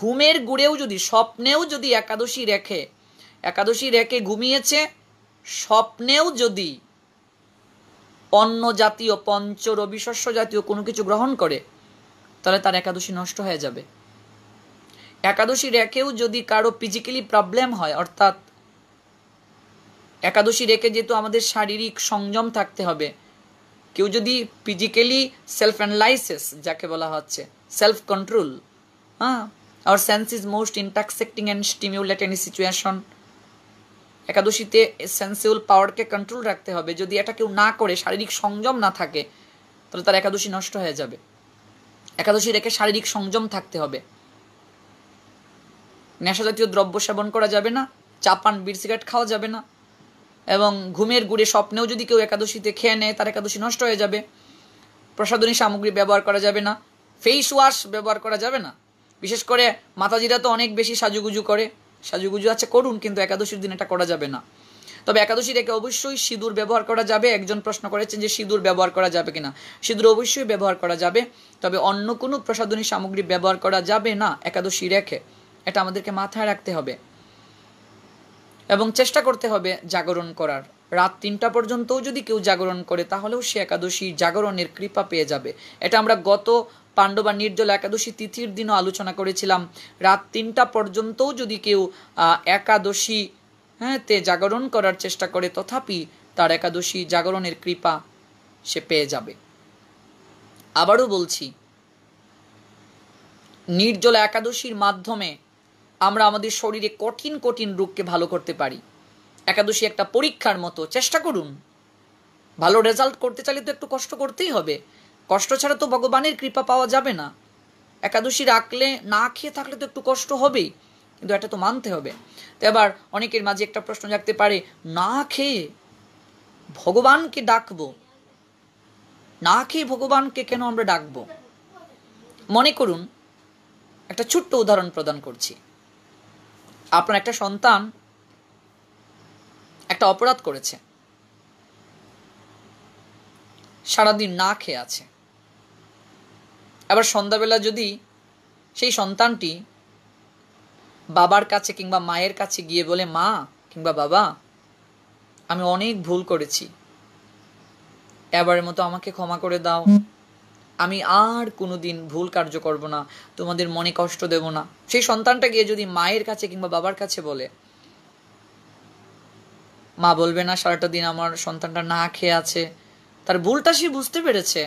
ঘুমের গুড়েও যদি স্বপ্নেও যদি একাদশী রেখে একাদশী রেখে ঘুমিয়েছে স্বপ্নেও যদি পণ্য জাতীয় পঞ্চ রবিশস্য জাতীয় কোনো কিছু গ্রহণ করে তাহলে তার একাদশী নষ্ট হয়ে যাবে একাদশী রেখেও যদি কারো ফিজিক্যালি প্রবলেম হয় অর্থাৎ একাদশী রেখে যেহেতু আমাদের শারীরিক সংযম থাকতে হবে কেউ যদি ফিজিক্যালি সেলফ অ্যানালাইসিস যাকে বলা হচ্ছে সেলফ কন্ট্রোল হ্যাঁ our sense is most intoxicating and stimulate any situation একাদশীতে সেন্সেবল পাওয়ারকে কন্ট্রোল রাখতে হবে যদি এটা কেউ না করে শারীরিক সংযম না থাকে তাহলে তার একাদশী নষ্ট হয়ে যাবে একাদশী রেখে শারীরিক সংযম থাকতে হবে নেশা জাতীয় দ্রব্য সেবন করা যাবে না চা পান বিড় সিগারেট খাওয়া যাবে না এবং ঘুমের গুড়ে স্বপ্নেও যদি কেউ একাদশীতে খেয়ে নেয় তার একাদশী নষ্ট হয়ে যাবে প্রসাধনী সামগ্রী ব্যবহার করা যাবে না ফেস ওয়াশ ব্যবহার করা যাবে না বিশেষ করে মাতাজিরা তো অনেক বেশি সাজুগুজু করে সাজুগুজু আছে করুন কিন্তু একাদশীর দিন এটা করা যাবে না তবে একাদশী রেখে অবশ্যই সিঁদুর ব্যবহার করা যাবে একজন প্রশ্ন করেছেন যে সিঁদুর ব্যবহার করা যাবে কিনা সিঁদুর অবশ্যই ব্যবহার করা যাবে তবে অন্য কোনো প্রসাধনী সামগ্রী ব্যবহার করা যাবে না একাদশী রেখে এটা আমাদেরকে মাথায় রাখতে হবে এবং চেষ্টা করতে হবে জাগরণ করার রাত তিনটা পর্যন্তও যদি কেউ জাগরণ করে তাহলেও সে একাদশী জাগরণের কৃপা পেয়ে যাবে এটা আমরা গত পাণ্ডবা নির্জল একাদশী তিথির দিনও আলোচনা করেছিলাম রাত তিনটা পর্যন্তও যদি কেউ একাদশী হ্যাঁ তে জাগরণ করার চেষ্টা করে তথাপি তার একাদশী জাগরণের কৃপা সে পেয়ে যাবে আবারও বলছি নির্জলা একাদশীর মাধ্যমে আমরা আমাদের শরীরে কঠিন কঠিন রোগকে ভালো করতে পারি একাদশী একটা পরীক্ষার মতো চেষ্টা করুন ভালো রেজাল্ট করতে চাইলে তো একটু কষ্ট করতেই হবে কষ্ট ছাড়া তো ভগবানের কৃপা পাওয়া যাবে না একাদশী রাখলে না খেয়ে থাকলে তো একটু কষ্ট হবেই কিন্তু এটা তো মানতে হবে তো এবার অনেকের মাঝে একটা প্রশ্ন জাগতে পারে না খেয়ে ভগবানকে ডাকবো না খেয়ে ভগবানকে কেন আমরা ডাকবো মনে করুন একটা ছোট্ট উদাহরণ প্রদান করছি আপনার একটা সন্তান একটা অপরাধ করেছে সারাদিন না খেয়ে আছে আবার সন্ধ্যাবেলা যদি সেই সন্তানটি বাবার কাছে কিংবা মায়ের কাছে গিয়ে বলে মা কিংবা বাবা আমি অনেক ভুল করেছি এবারের মতো আমাকে ক্ষমা করে দাও আমি আর কোনো দিন ভুল কার্য করব না তোমাদের মনে কষ্ট দেব না সেই সন্তানটা গিয়ে যদি মায়ের কাছে কিংবা বাবার কাছে বলে মা বলবে না সারাটা দিন আমার সন্তানটা না খেয়ে আছে তার ভুলটা সে বুঝতে পেরেছে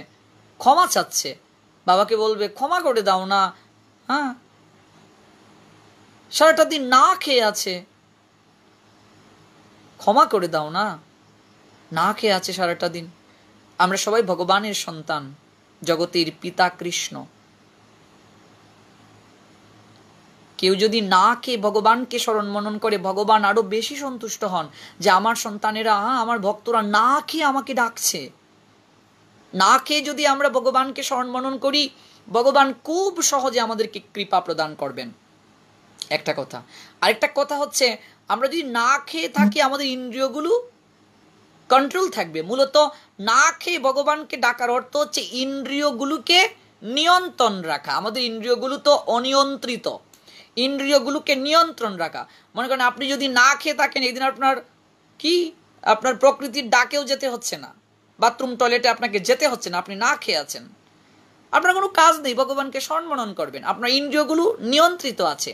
ক্ষমা চাচ্ছে বাবাকে বলবে ক্ষমা করে দাও না হ্যাঁ সারাটা দিন না খেয়ে আছে ক্ষমা করে দাও না না খেয়ে আছে সারাটা দিন আমরা সবাই ভগবানের সন্তান জগতের পিতা কৃষ্ণ কেউ যদি না খেয়ে ভগবানকে স্মরণ মনন করে ভগবান আরো বেশি সন্তুষ্ট হন যে আমার সন্তানেরা আমার ভক্তরা না খেয়ে আমাকে ডাকছে না খেয়ে যদি আমরা ভগবানকে স্মরণ মনন করি ভগবান খুব সহজে আমাদেরকে কৃপা প্রদান করবেন একটা কথা আরেকটা কথা হচ্ছে আমরা যদি না খেয়ে থাকি আমাদের ইন্দ্রিয়গুলো কন্ট্রোল থাকবে মূলত না খেয়ে ভগবানকে ডাকার অর্থ হচ্ছে ইন্দ্রিয়গুলোকে নিয়ন্ত্রণ রাখা আমাদের ইন্দ্রিয়গুলো তো অনিয়ন্ত্রিত ইন্দ্রিয়গুলোকে নিয়ন্ত্রণ রাখা মনে করেন আপনি যদি না খেয়ে থাকেন এদিন আপনার কি আপনার প্রকৃতির ডাকেও যেতে হচ্ছে না বাথরুম টয়লেটে আপনাকে যেতে হচ্ছে না আপনি না খেয়ে আছেন আপনার কোনো কাজ নেই ভগবানকে সম্মানন করবেন আপনার ইন্দ্রিয়গুলো নিয়ন্ত্রিত আছে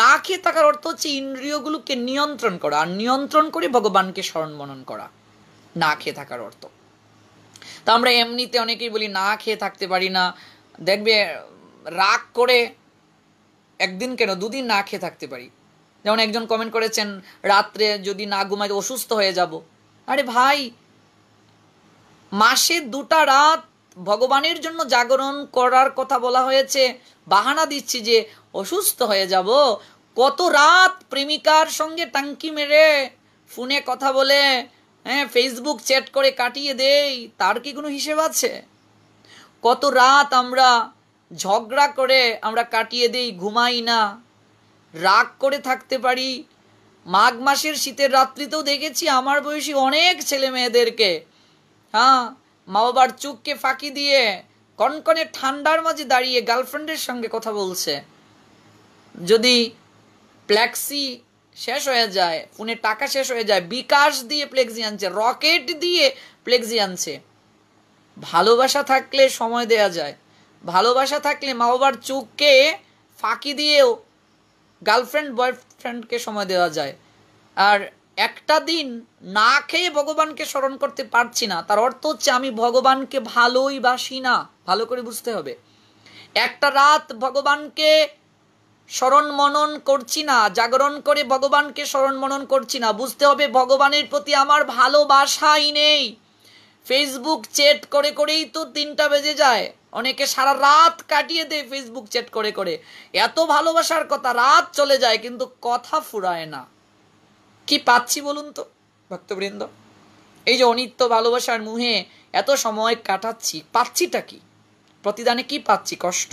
না খেয়ে থাকার অর্থ হচ্ছে ইন্দ্রিয়গুলোকে নিয়ন্ত্রণ করা আর নিয়ন্ত্রণ করে ভগবানকে স্মরণ করা না খেয়ে থাকার অর্থ তা আমরা এমনিতে অনেকেই বলি না খেয়ে থাকতে পারি না দেখবে রাগ করে একদিন কেন দুদিন না খেয়ে থাকতে পারি যেমন একজন কমেন্ট করেছেন রাত্রে যদি না ঘুমাই অসুস্থ হয়ে যাব আরে ভাই মাসে দুটা রাত ভগবানের জন্য জাগরণ করার কথা বলা হয়েছে বাহানা দিচ্ছি যে অসুস্থ হয়ে যাব কত রাত প্রেমিকার সঙ্গে টাঙ্কি মেরে ফোনে কথা বলে হ্যাঁ ফেসবুক চ্যাট করে কাটিয়ে দেই তার কি কোনো হিসেব আছে কত রাত আমরা ঝগড়া করে আমরা কাটিয়ে দেই ঘুমাই না রাগ করে থাকতে পারি মাঘ মাসের শীতের রাত্রিতেও দেখেছি আমার বয়সী অনেক ছেলে মেয়েদেরকে হ্যাঁ মা বাবার চোখকে ফাঁকি দিয়ে কনকনে ঠান্ডার মাঝে দাঁড়িয়ে গার্লফ্রেন্ডের সঙ্গে কথা বলছে যদি প্ল্যাক্সি শেষ হয়ে যায় ফোনে টাকা শেষ হয়ে যায় বিকাশ দিয়ে প্লেক্সি আনছে রকেট দিয়ে প্লেক্সি আনছে ভালোবাসা থাকলে সময় দেয়া যায় ভালোবাসা থাকলে মা বাবার চুপকে ফাঁকি দিয়েও গার্লফ্রেন্ড বয়ফ্রেন্ডকে সময় দেওয়া যায় আর একটা দিন না খেয়ে ভগবানকে স্মরণ করতে পারছি না তার অর্থ হচ্ছে আমি ভগবানকে ভালোই বাসি না ভালো করে বুঝতে হবে একটা রাত ভগবানকে স্মরণ মনন করছি না জাগরণ করে ভগবানকে স্মরণ মনন করছি না বুঝতে হবে ভগবানের প্রতি আমার ভালোবাসাই নেই ফেসবুক চেট করে করেই তো তিনটা বেজে যায় অনেকে সারা রাত কাটিয়ে দেয় ফেসবুক চেট করে করে এত ভালোবাসার কথা রাত চলে যায় কিন্তু কথা ফুরায় না কি পাচ্ছি বলুন তো ভক্তবৃন্দ এই যে অনিত্য ভালোবাসার মুহে এত সময় কাটাচ্ছি পাচ্ছিটা কি প্রতিদানে কি পাচ্ছি কষ্ট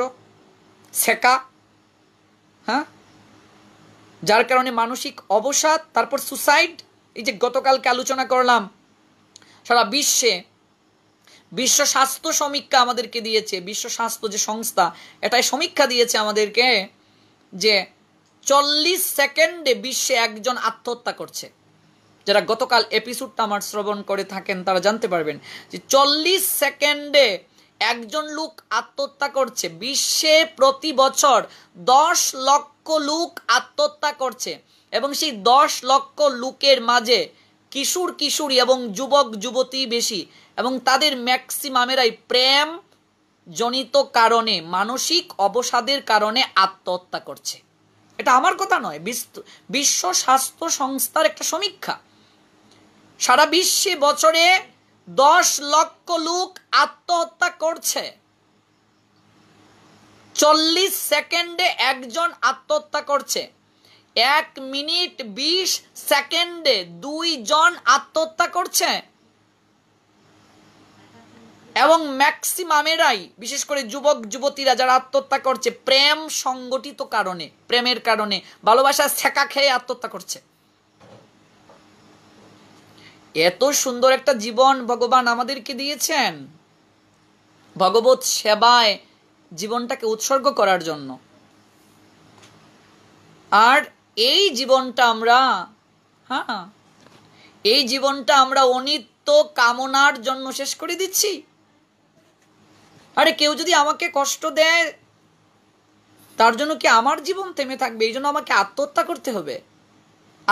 সেকা হ্যাঁ যার কারণে মানসিক অবসাদ তারপর সুসাইড এই যে গতকালকে আলোচনা করলাম সারা বিশ্বে বিশ্ব স্বাস্থ্য সমীক্ষা আমাদেরকে দিয়েছে বিশ্ব স্বাস্থ্য যে সংস্থা এটাই সমীক্ষা দিয়েছে আমাদেরকে যে চল্লিশ সেকেন্ডে বিশ্বে একজন আত্মহত্যা করছে যারা গতকাল এপিসোডটা আমার শ্রবণ করে থাকেন তারা জানতে পারবেন যে চল্লিশ সেকেন্ডে একজন লোক আত্মহত্যা করছে বিশ্বে প্রতি বছর দশ লক্ষ লোক আত্মহত্যা করছে এবং সেই দশ লক্ষ লোকের মাঝে কিশোর কিশোরী এবং যুবক যুবতী বেশি এবং তাদের ম্যাক্সিমামেরাই প্রেম জনিত কারণে মানসিক অবসাদের কারণে আত্মহত্যা করছে এটা আমার কথা নয় বিশ্ব স্বাস্থ্য সংস্থার একটা সমীক্ষা সারা বিশ্বে বছরে দশ লক্ষ লোক আত্মহত্যা করছে চল্লিশ সেকেন্ডে একজন আত্মহত্যা করছে এক মিনিট বিশ সেকেন্ডে দুইজন আত্মহত্যা করছে এবং ম্যাক্সিমামেরাই বিশেষ করে যুবক যুবতীরা যারা আত্মহত্যা করছে প্রেম সংগঠিত কারণে প্রেমের কারণে ভালোবাসা ছেঁকা খেয়ে আত্মহত্যা করছে এত সুন্দর একটা জীবন ভগবান আমাদেরকে দিয়েছেন ভগবত সেবায় জীবনটাকে উৎসর্গ করার জন্য আর এই জীবনটা আমরা হ্যাঁ এই জীবনটা আমরা অনিত্য কামনার জন্য শেষ করে দিচ্ছি আরে কেউ যদি আমাকে কষ্ট দেয় তার জন্য কি আমার জীবন থেমে থাকবে এই জন্য আমাকে আত্মহত্যা করতে হবে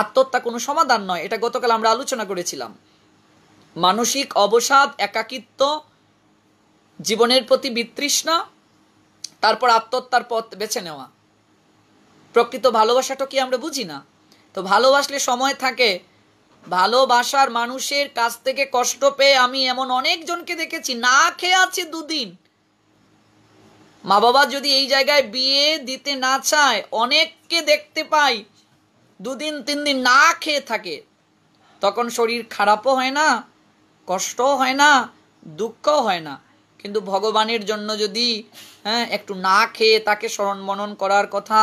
আত্মহত্যা কোনো সমাধান নয় এটা গতকাল আমরা আলোচনা করেছিলাম মানসিক অবসাদ একাকিত্ব জীবনের প্রতি বিতৃষ্ণা তারপর আত্মহত্যার পথ বেছে নেওয়া প্রকৃত ভালোবাসাটা কি আমরা বুঝি না তো ভালোবাসলে সময় থাকে ভালোবাসার মানুষের কাছ থেকে কষ্ট পেয়ে আমি এমন অনেকজনকে দেখেছি না খেয়ে আছে দুদিন মা বাবা যদি এই জায়গায় বিয়ে দিতে না চায় অনেককে দেখতে পাই দুদিন তিন দিন না খেয়ে থাকে তখন শরীর খারাপও হয় না কষ্টও হয় না দুঃখও হয় না কিন্তু ভগবানের জন্য যদি হ্যাঁ একটু না খেয়ে তাকে স্মরণ মনন করার কথা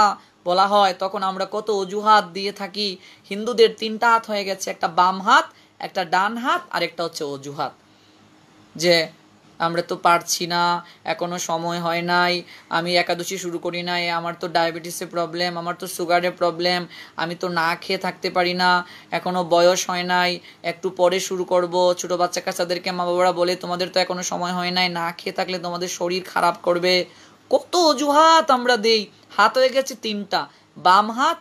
বলা হয় তখন আমরা কত অজুহাত দিয়ে থাকি হিন্দুদের তিনটা হাত হয়ে গেছে একটা বাম হাত একটা ডান হাত আর একটা হচ্ছে অজুহাত যে আমরা তো পারছি না এখনও সময় হয় নাই আমি একাদশী শুরু করি নাই আমার তো ডায়াবেটিসের প্রবলেম আমার তো সুগারের প্রবলেম আমি তো না খেয়ে থাকতে পারি না এখনও বয়স হয় নাই একটু পরে শুরু করব ছোট বাচ্চা কাচ্চাদেরকে মা বাবারা বলে তোমাদের তো এখনও সময় হয় নাই না খেয়ে থাকলে তোমাদের শরীর খারাপ করবে কত অজুহাত আমরা দেই হাত হয়ে গেছে তিনটা বাম হাত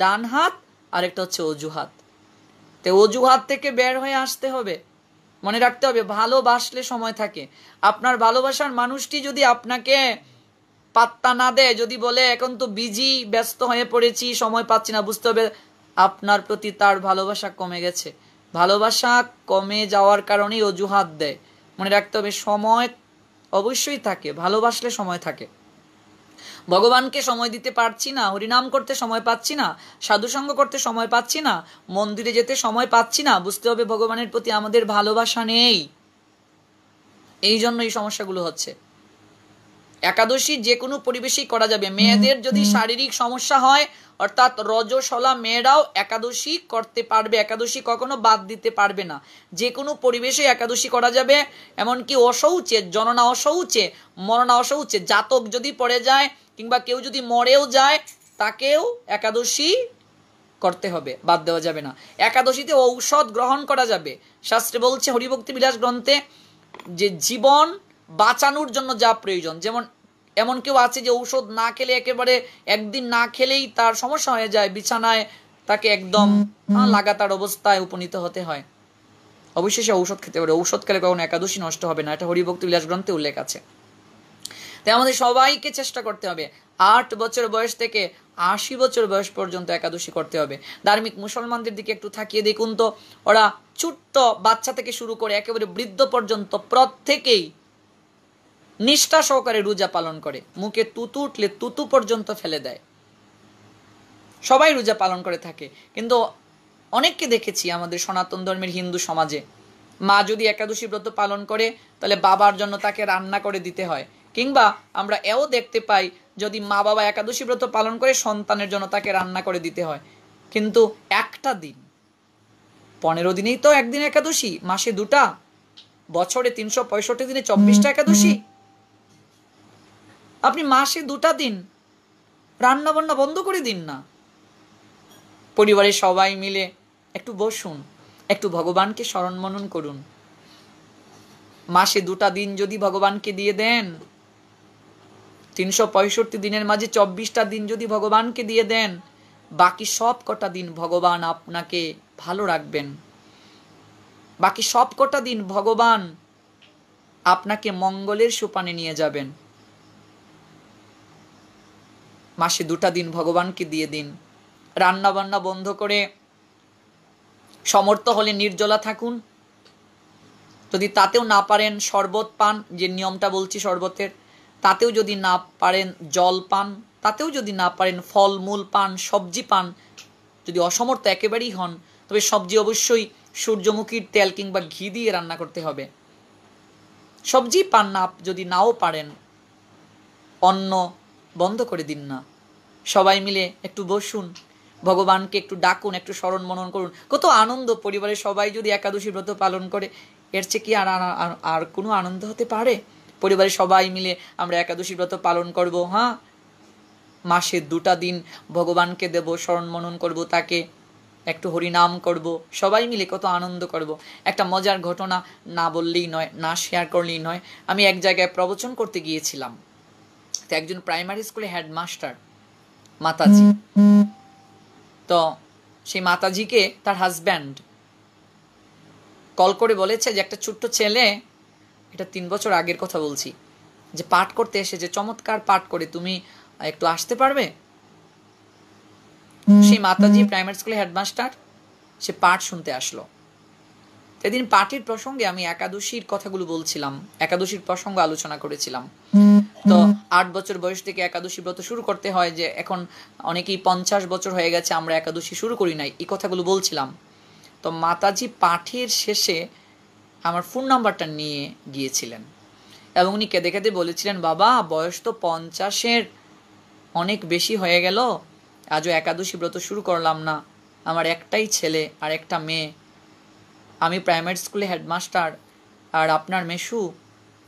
ডান হাত আরেকটা হচ্ছে অজুহাত তো অজুহাত থেকে বের হয়ে আসতে হবে মনে রাখতে হবে ভালোবাসলে সময় থাকে আপনার ভালোবাসার মানুষটি যদি আপনাকে পাত্তা না দেয় যদি বলে এখন তো বিজি ব্যস্ত হয়ে পড়েছি সময় পাচ্ছি না বুঝতে হবে আপনার প্রতি তার ভালোবাসা কমে গেছে ভালোবাসা কমে যাওয়ার কারণেই অজুহাত দেয় মনে রাখতে হবে সময় অবশ্যই থাকে ভালোবাসলে সময় থাকে ভগবানকে সময় দিতে পারছি না হরিনাম করতে সময় পাচ্ছি না সাধুসঙ্গ করতে সময় পাচ্ছি না মন্দিরে যেতে সময় পাচ্ছি না বুঝতে হবে ভগবানের প্রতি আমাদের ভালোবাসা নেই এই জন্য এই সমস্যাগুলো হচ্ছে একাদশী যে কোনো পরিবেশেই করা যাবে মেয়েদের যদি শারীরিক সমস্যা হয় অর্থাৎ রজসলা মেয়েরাও একাদশী করতে পারবে একাদশী কখনো বাদ দিতে পারবে না যে কোনো পরিবেশে একাদশী করা যাবে এমনকি অসৌচে জননা অসৌচে মরণা অসৌচে জাতক যদি পড়ে যায় কিংবা কেউ যদি মরেও যায় তাকেও একাদশী করতে হবে বাদ দেওয়া যাবে না একাদশীতে ঔষধ গ্রহণ করা যাবে শাস্ত্রে বলছে হরিভক্তি বিলাস গ্রন্থে যে জীবন বাঁচানোর জন্য যা প্রয়োজন যেমন এমন কেউ আছে যে ঔষধ না খেলে একেবারে একদিন না খেলেই তার সমস্যা হয়ে যায় বিছানায় তাকে একদম লাগাতার অবস্থায় উপনীত হতে হয় অবশেষে ঔষধ খেতে পারে ঔষধ খেলে কখনো একাদশী নষ্ট হবে না এটা হরিভক্তি বিলাস গ্রন্থে উল্লেখ আছে তাই আমাদের সবাইকে চেষ্টা করতে হবে আট বছর বয়স থেকে আশি বছর বয়স পর্যন্ত একাদশী করতে হবে ধার্মিক মুসলমানদের দিকে একটু থাকিয়ে দেখুন তো ওরা ছোট্ট বাচ্চা থেকে শুরু করে একেবারে বৃদ্ধ পর্যন্ত প্রত্যেকেই নিষ্ঠা সহকারে রোজা পালন করে মুখে তুতু উঠলে তুতু পর্যন্ত ফেলে দেয় সবাই রোজা পালন করে থাকে কিন্তু অনেককে দেখেছি আমাদের সনাতন ধর্মের হিন্দু সমাজে মা যদি একাদশী ব্রত পালন করে তাহলে বাবার জন্য তাকে রান্না করে দিতে হয় কিংবা আমরা এও দেখতে পাই যদি মা বাবা একাদশী ব্রত পালন করে সন্তানের জন্য তাকে রান্না করে দিতে হয় কিন্তু একটা দিন পনেরো দিনেই তো একদিন একাদশী মাসে দুটা বছরে তিনশো পঁয়ষট্টি দিনে চব্বিশটা একাদশী আপনি মাসে দুটা দিন রান্নাবান্না বন্ধ করে দিন না পরিবারের সবাই মিলে একটু বসুন একটু ভগবানকে স্মরণ মনন করুন মাসে দুটা দিন যদি ভগবানকে দিয়ে দেন তিনশো পঁয়ষট্টি দিনের মাঝে চব্বিশটা দিন যদি ভগবানকে দিয়ে দেন বাকি সব কটা দিন ভগবান আপনাকে ভালো রাখবেন বাকি সব কটা দিন ভগবান আপনাকে মঙ্গলের সোপানে নিয়ে যাবেন মাসে দুটা দিন ভগবানকে দিয়ে দিন রান্না বান্না বন্ধ করে সমর্থ হলে নির্জলা থাকুন যদি তাতেও না পারেন শরবত পান যে নিয়মটা বলছি শরবতের তাতেও যদি না পারেন জল পান তাতেও যদি না পারেন ফলমূল পান সবজি পান যদি অসমর্থ একেবারেই হন তবে সবজি অবশ্যই সূর্যমুখীর তেল কিংবা ঘি দিয়ে রান্না করতে হবে সবজি পান না যদি নাও পারেন অন্ন বন্ধ করে দিন না সবাই মিলে একটু বসুন ভগবানকে একটু ডাকুন একটু স্মরণ মনন করুন কত আনন্দ পরিবারের সবাই যদি একাদশী ব্রত পালন করে এর চেয়ে কি আর আর কোনো আনন্দ হতে পারে পরিবারের সবাই মিলে আমরা একাদশী ব্রত পালন করব হ্যাঁ মাসে দুটা দিন ভগবানকে দেব স্মরণ মনন করব তাকে একটু হরিনাম করব সবাই মিলে কত আনন্দ করব একটা মজার ঘটনা না বললেই নয় না শেয়ার করলেই নয় আমি এক জায়গায় প্রবচন করতে গিয়েছিলাম তো একজন প্রাইমারি স্কুলে হেডমাস্টার মাতাজি তো সেই মাতাজিকে তার হাজব্যান্ড কল করে বলেছে যে একটা ছোট্ট ছেলে এটা তিন বছর আগের কথা বলছি যে পাঠ করতে এসে যে চমৎকার পাঠ করে তুমি একটু আসতে পারবে সেই মাতাজি প্রাইমারি স্কুলে হেডমাস্টার সে পাঠ শুনতে আসলো সেদিন পাঠের প্রসঙ্গে আমি একাদশীর কথাগুলো বলছিলাম একাদশীর প্রসঙ্গ আলোচনা করেছিলাম তো আট বছর বয়স থেকে একাদশী ব্রত শুরু করতে হয় যে এখন অনেকেই পঞ্চাশ বছর হয়ে গেছে আমরা একাদশী শুরু করি নাই এই কথাগুলো বলছিলাম তো মাতাজি পাঠের শেষে আমার ফোন নাম্বারটা নিয়ে গিয়েছিলেন এবং উনি কেঁদে কেঁদে বলেছিলেন বাবা বয়স তো পঞ্চাশের অনেক বেশি হয়ে গেল আজও একাদশী ব্রত শুরু করলাম না আমার একটাই ছেলে আর একটা মেয়ে আমি প্রাইমারি স্কুলে হেডমাস্টার আর আপনার মেশু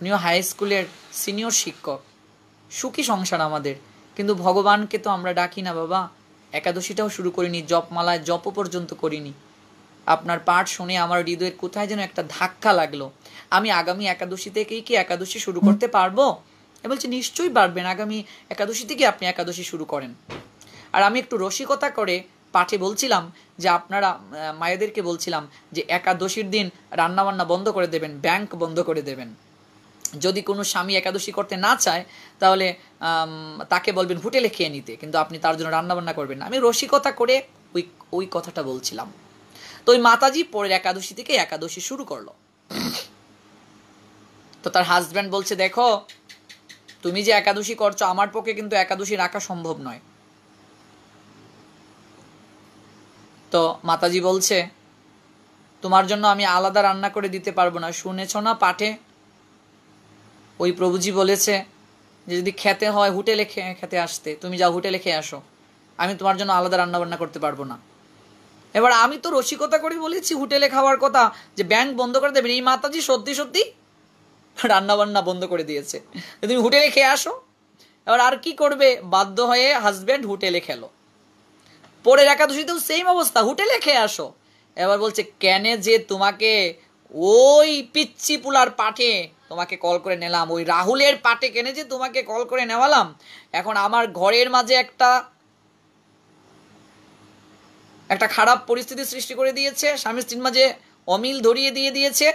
উনিও হাই স্কুলের সিনিয়র শিক্ষক সুখী সংসার আমাদের কিন্তু ভগবানকে তো আমরা ডাকি না বাবা একাদশীটাও শুরু করিনি জপমালায় জপ পর্যন্ত করিনি আপনার পাঠ শুনে আমার হৃদয়ের কোথায় যেন একটা ধাক্কা লাগলো আমি আগামী একাদশী থেকেই কি একাদশী শুরু করতে পারবো বলছে নিশ্চয়ই পারবেন আগামী একাদশী থেকে আপনি একাদশী শুরু করেন আর আমি একটু রসিকতা করে পাঠে বলছিলাম যে আপনারা মায়েদেরকে বলছিলাম যে একাদশীর দিন রান্নাবান্না বন্ধ করে দেবেন ব্যাংক বন্ধ করে দেবেন যদি কোনো স্বামী একাদশী করতে না চায় তাহলে তাকে বলবেন হোটেলে খেয়ে নিতে কিন্তু আপনি তার জন্য রান্নাবান্না করবেন না আমি রসিকতা করে ওই ওই কথাটা বলছিলাম তো ওই মাতাজি পরের একাদশী থেকে একাদশী শুরু করলো তো তার হাজব্যান্ড বলছে দেখো তুমি যে একাদশী করছো আমার পক্ষে কিন্তু একাদশী রাখা সম্ভব নয় তো মাতাজি বলছে তোমার জন্য আমি আলাদা রান্না করে দিতে পারবো না শুনেছ না পাঠে ওই প্রভুজি বলেছে যে যদি খেতে হয় হোটেলে খেতে আসতে তুমি যাও হোটেলে খেয়ে আসো আমি তোমার জন্য আলাদা রান্নাবান্না করতে পারবো না এবার আমি তো রসিকতা করে বলেছি হোটেলে খাওয়ার কথা যে ব্যাংক বন্ধ করে দেবেন এই মাতাজি সত্যি সত্যি রান্নাবান্না বন্ধ করে দিয়েছে তুমি হোটেলে খেয়ে আসো এবার আর কি করবে বাধ্য হয়ে হাজব্যান্ড হোটেলে খেলো পরের একাদশীতেও সেম অবস্থা হোটেলে খেয়ে আসো এবার বলছে কেন যে তোমাকে ওই পিচ্ছি পুলার পাঠে তোমাকে কল করে নিলাম ওই রাহুলের পাটে কেনে যে তোমাকে কল করে নেওয়ালাম এখন আমার ঘরের মাঝে একটা একটা খারাপ পরিস্থিতি সৃষ্টি করে দিয়েছে স্বামী স্ত্রীর মাঝে অমিল ধরিয়ে দিয়ে দিয়েছে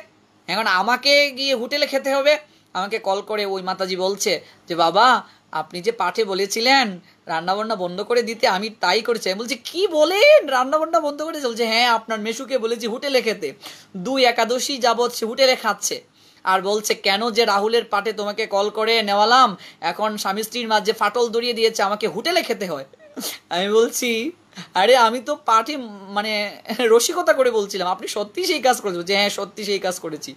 এখন আমাকে গিয়ে হোটেলে খেতে হবে আমাকে কল করে ওই মাতাজি বলছে যে বাবা আপনি যে পাঠে বলেছিলেন রান্নাবান্না বন্ধ করে দিতে আমি তাই করেছি আমি বলছি কী বলেন রান্নাবান্না বন্ধ করে চলছে হ্যাঁ আপনার মেশুকে বলেছি হোটেলে খেতে দুই একাদশী যাবৎ সে হোটেলে খাচ্ছে আর বলছে কেন যে রাহুলের পাটে তোমাকে কল করে নেওয়ালাম এখন স্বামী স্ত্রীর মাঝে ফাটল দড়িয়ে দিয়েছে আমাকে হোটেলে খেতে হয় আমি বলছি আরে আমি তো পাঠে মানে রসিকতা করে বলছিলাম আপনি সত্যি সেই কাজ করেছেন যে হ্যাঁ সত্যি সেই কাজ করেছি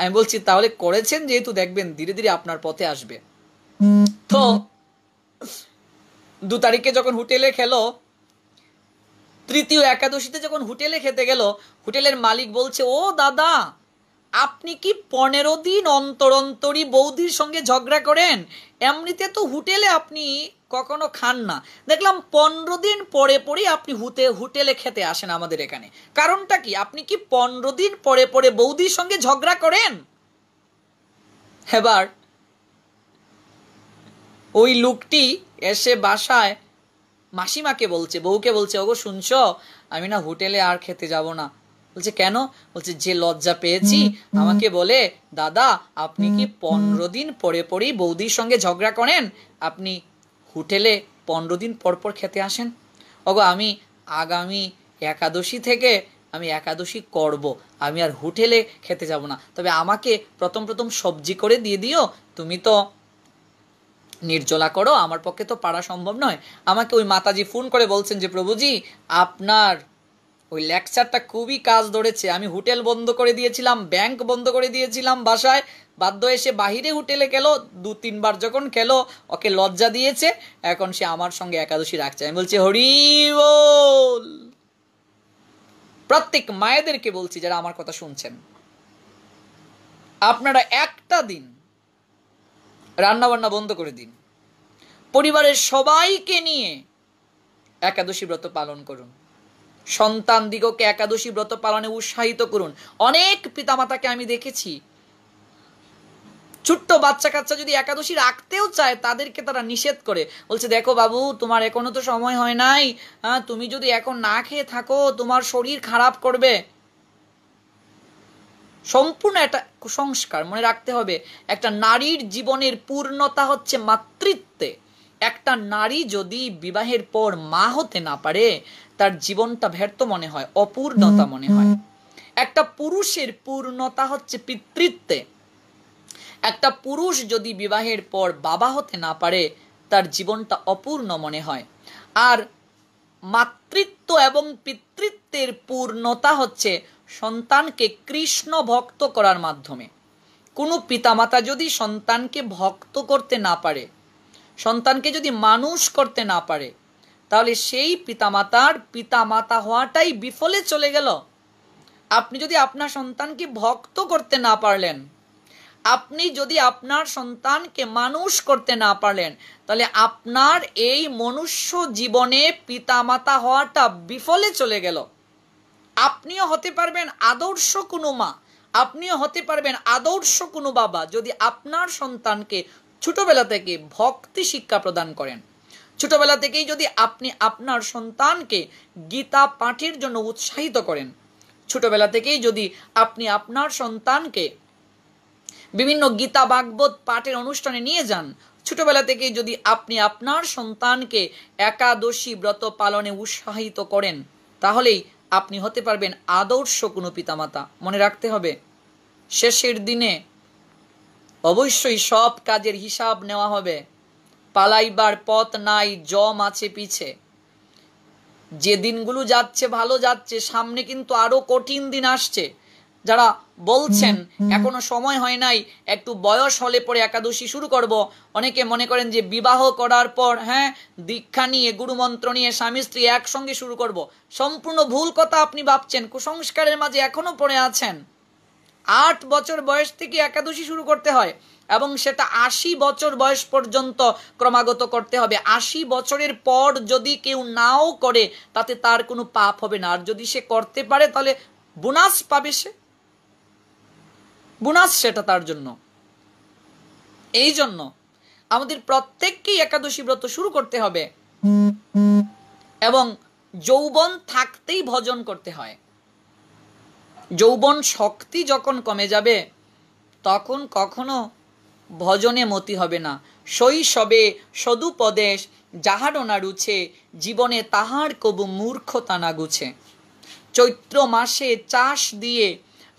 আমি বলছি তাহলে করেছেন যেহেতু দেখবেন ধীরে ধীরে আপনার পথে আসবে তো দু তারিখে যখন হোটেলে খেলো তৃতীয় একাদশীতে যখন হোটেলে খেতে গেল হোটেলের মালিক বলছে ও দাদা আপনি কি পনেরো দিন অন্তর অন্তরই বৌদির সঙ্গে ঝগড়া করেন এমনিতে তো হোটেলে আপনি কখনো খান না দেখলাম পনেরো দিন পরে পরে আপনি হুতে হোটেলে খেতে আসেন আমাদের এখানে কারণটা কি আপনি কি পনেরো দিন পরে পরে বৌদির সঙ্গে ঝগড়া করেন এবার ওই লোকটি এসে বাসায় মাসিমাকে বলছে বউকে বলছে ওগো শুনছ আমি না হোটেলে আর খেতে যাব না বলছে কেন বলছে যে লজ্জা পেয়েছি আমাকে বলে দাদা আপনি কি পনেরো দিন পরে পরেই বৌদির সঙ্গে ঝগড়া করেন আপনি হোটেলে পনেরো দিন পর পর খেতে আসেন ওগো আমি আগামী একাদশী থেকে আমি একাদশী করব আমি আর হোটেলে খেতে যাব না তবে আমাকে প্রথম প্রথম সবজি করে দিয়ে দিও তুমি তো নির্জলা করো আমার পক্ষে তো পারা সম্ভব নয় আমাকে ওই মাতাজি ফোন করে বলছেন যে প্রভুজি আপনার ওই লেকচারটা খুবই কাজ ধরেছে আমি হোটেল বন্ধ করে দিয়েছিলাম ব্যাংক বন্ধ করে দিয়েছিলাম বাসায় বাধ্য এসে বাহিরে হোটেলে খেলো দু তিনবার যখন খেলো ওকে লজ্জা দিয়েছে এখন সে আমার সঙ্গে একাদশী রাখছে আমি বলছি হরি বল প্রত্যেক মায়েদেরকে বলছি যারা আমার কথা শুনছেন আপনারা একটা দিন রান্নাবান্না বন্ধ করে দিন পরিবারের সবাইকে নিয়ে একাদশী ব্রত পালন করুন সন্তান দিগকে একাদশী ব্রত পালনে উৎসাহিত করুন অনেক পিতামাতাকে আমি দেখেছি ছোট্ট বাচ্চা কাচ্চা যদি একাদশী রাখতেও চায় তাদেরকে তারা নিষেধ করে বলছে দেখো বাবু তোমার এখনো তো সময় হয় নাই হ্যাঁ তুমি যদি এখন না খেয়ে থাকো তোমার শরীর খারাপ করবে সম্পূর্ণ একটা কুসংস্কার মনে রাখতে হবে একটা নারীর জীবনের পূর্ণতা হচ্ছে মাতৃত্বে একটা নারী যদি বিবাহের পর মা হতে না পারে তার জীবনটা ব্যর্থ মনে হয় অপূর্ণতা মনে হয় একটা পুরুষের পূর্ণতা হচ্ছে পিতৃত্বে একটা পুরুষ যদি বিবাহের পর বাবা হতে না পারে তার জীবনটা অপূর্ণ মনে হয় আর মাতৃত্ব এবং পিতৃত্বের পূর্ণতা হচ্ছে সন্তানকে কৃষ্ণ ভক্ত করার মাধ্যমে কোনো পিতামাতা যদি সন্তানকে ভক্ত করতে না পারে সন্তানকে যদি মানুষ করতে না পারে তাহলে সেই পিতামাতার পিতামাতা হওয়াটাই বিফলে চলে গেল আপনি যদি আপনার সন্তানকে ভক্ত করতে না পারলেন আপনি যদি আপনার সন্তানকে মানুষ করতে না পারলেন তাহলে আপনার এই মনুষ্য জীবনে পিতামাতা হওয়াটা বিফলে চলে গেল আপনিও হতে পারবেন আদর্শ কোনো মা আপনিও হতে পারবেন আদর্শ কোনো বাবা যদি আপনার সন্তানকে ছোটবেলা থেকে ভক্তি শিক্ষা প্রদান করেন ছোটবেলা থেকেই যদি আপনি আপনার সন্তানকে গীতা পাঠের জন্য উৎসাহিত করেন ছোটবেলা থেকেই যদি আপনি আপনার সন্তানকে বিভিন্ন গীতা বাগবত পাঠের অনুষ্ঠানে নিয়ে যান ছোটবেলা থেকে যদি আপনি আপনার সন্তানকে একাদশী ব্রত পালনে উৎসাহিত করেন তাহলেই আপনি হতে পারবেন আদর্শ কোনো পিতামাতা মনে রাখতে হবে শেষের দিনে অবশ্যই সব কাজের হিসাব নেওয়া হবে পালাইবার পথ নাই জম আছে পিছে যে দিনগুলো যাচ্ছে ভালো যাচ্ছে সামনে কিন্তু আরো কঠিন দিন আসছে যারা বলছেন এখনো সময় হয় নাই একটু বয়স হলে পরে একাদশী শুরু করব অনেকে মনে করেন যে বিবাহ করার পর হ্যাঁ দীক্ষা নিয়ে গুরুমন্ত্র নিয়ে স্বামী স্ত্রী একসঙ্গে শুরু করব সম্পূর্ণ ভুল কথা আপনি ভাবছেন কুসংস্কারের মাঝে এখনো পড়ে আছেন আট বছর বয়স থেকে একাদশী শুরু করতে হয় এবং সেটা আশি বছর বয়স পর্যন্ত ক্রমাগত করতে হবে আশি বছরের পর যদি কেউ নাও করে তাতে তার কোনো পাপ হবে না আর যদি সে করতে পারে তাহলে বোনাস পাবে সে বোনাস সেটা তার জন্য এই জন্য আমাদের প্রত্যেককেই একাদশী ব্রত শুরু করতে হবে এবং যৌবন থাকতেই ভজন করতে হয় যৌবন শক্তি যখন কমে যাবে তখন কখনো ভজনে মতি হবে না শৈশবে সদুপদেশ যাহারও না রুছে জীবনে তাহার কবু মূর্খতা না গুছে চৈত্র মাসে চাষ দিয়ে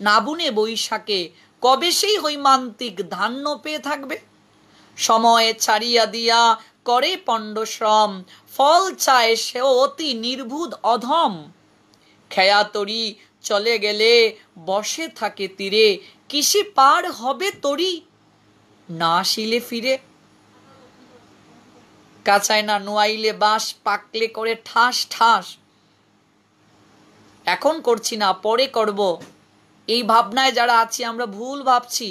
নাবুনে বৈশাখে কবে সেই হৈমান্তিক ধান্য পেয়ে থাকবে সময়ে ছাড়িয়া দিয়া করে পণ্ডশ্রম ফল চায় সে অতি নির্ভুদ অধম খেয়াতরি চলে গেলে বসে থাকে তীরে কিসে পার হবে তরি না শিলে ফিরে কাঁচায় না নোয়াইলে বাস পাকলে করে ঠাস ঠাস এখন করছি না পরে করব এই ভাবনায় যারা আছি আমরা ভুল ভাবছি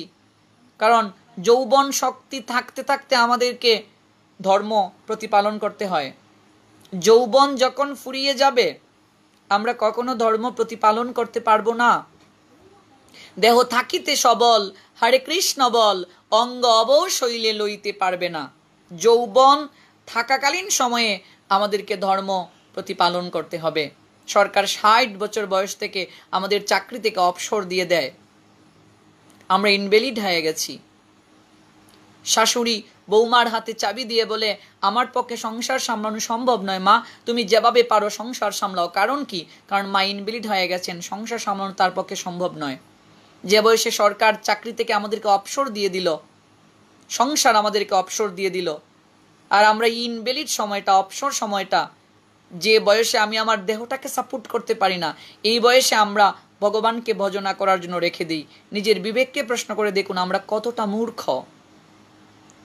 কারণ যৌবন শক্তি থাকতে থাকতে আমাদেরকে ধর্ম প্রতিপালন করতে হয় যৌবন যখন ফুরিয়ে যাবে আমরা কখনো ধর্ম প্রতিপালন করতে পারবো না দেহ থাকিতে সবল হরে কৃষ্ণ বল অঙ্গ অবশৈলে লইতে পারবে না যৌবন থাকাকালীন সময়ে আমাদেরকে ধর্ম প্রতিপালন করতে হবে সরকার ষাট বছর বয়স থেকে আমাদের চাকরি থেকে অবসর দিয়ে দেয় আমরা ইনভ্যালিড হয়ে গেছি শাশুড়ি বৌমার হাতে চাবি দিয়ে বলে আমার পক্ষে সংসার সামলানো সম্ভব নয় মা তুমি যেভাবে পারো সংসার সামলাও কারণ কি কারণ মা ইনভ্যালিড হয়ে গেছেন সংসার সামলানো তার পক্ষে সম্ভব নয় যে বয়সে সরকার চাকরি থেকে আমাদেরকে অবসর দিয়ে দিল সংসার আমাদেরকে অবসর দিয়ে দিল আর আমরা ইনভ্যালিড সময়টা অবসর সময়টা যে বয়সে আমি আমার দেহটাকে সাপোর্ট করতে পারি না এই বয়সে আমরা ভগবানকে ভজনা করার জন্য রেখে দিই নিজের বিবেককে প্রশ্ন করে দেখুন আমরা কতটা মূর্খ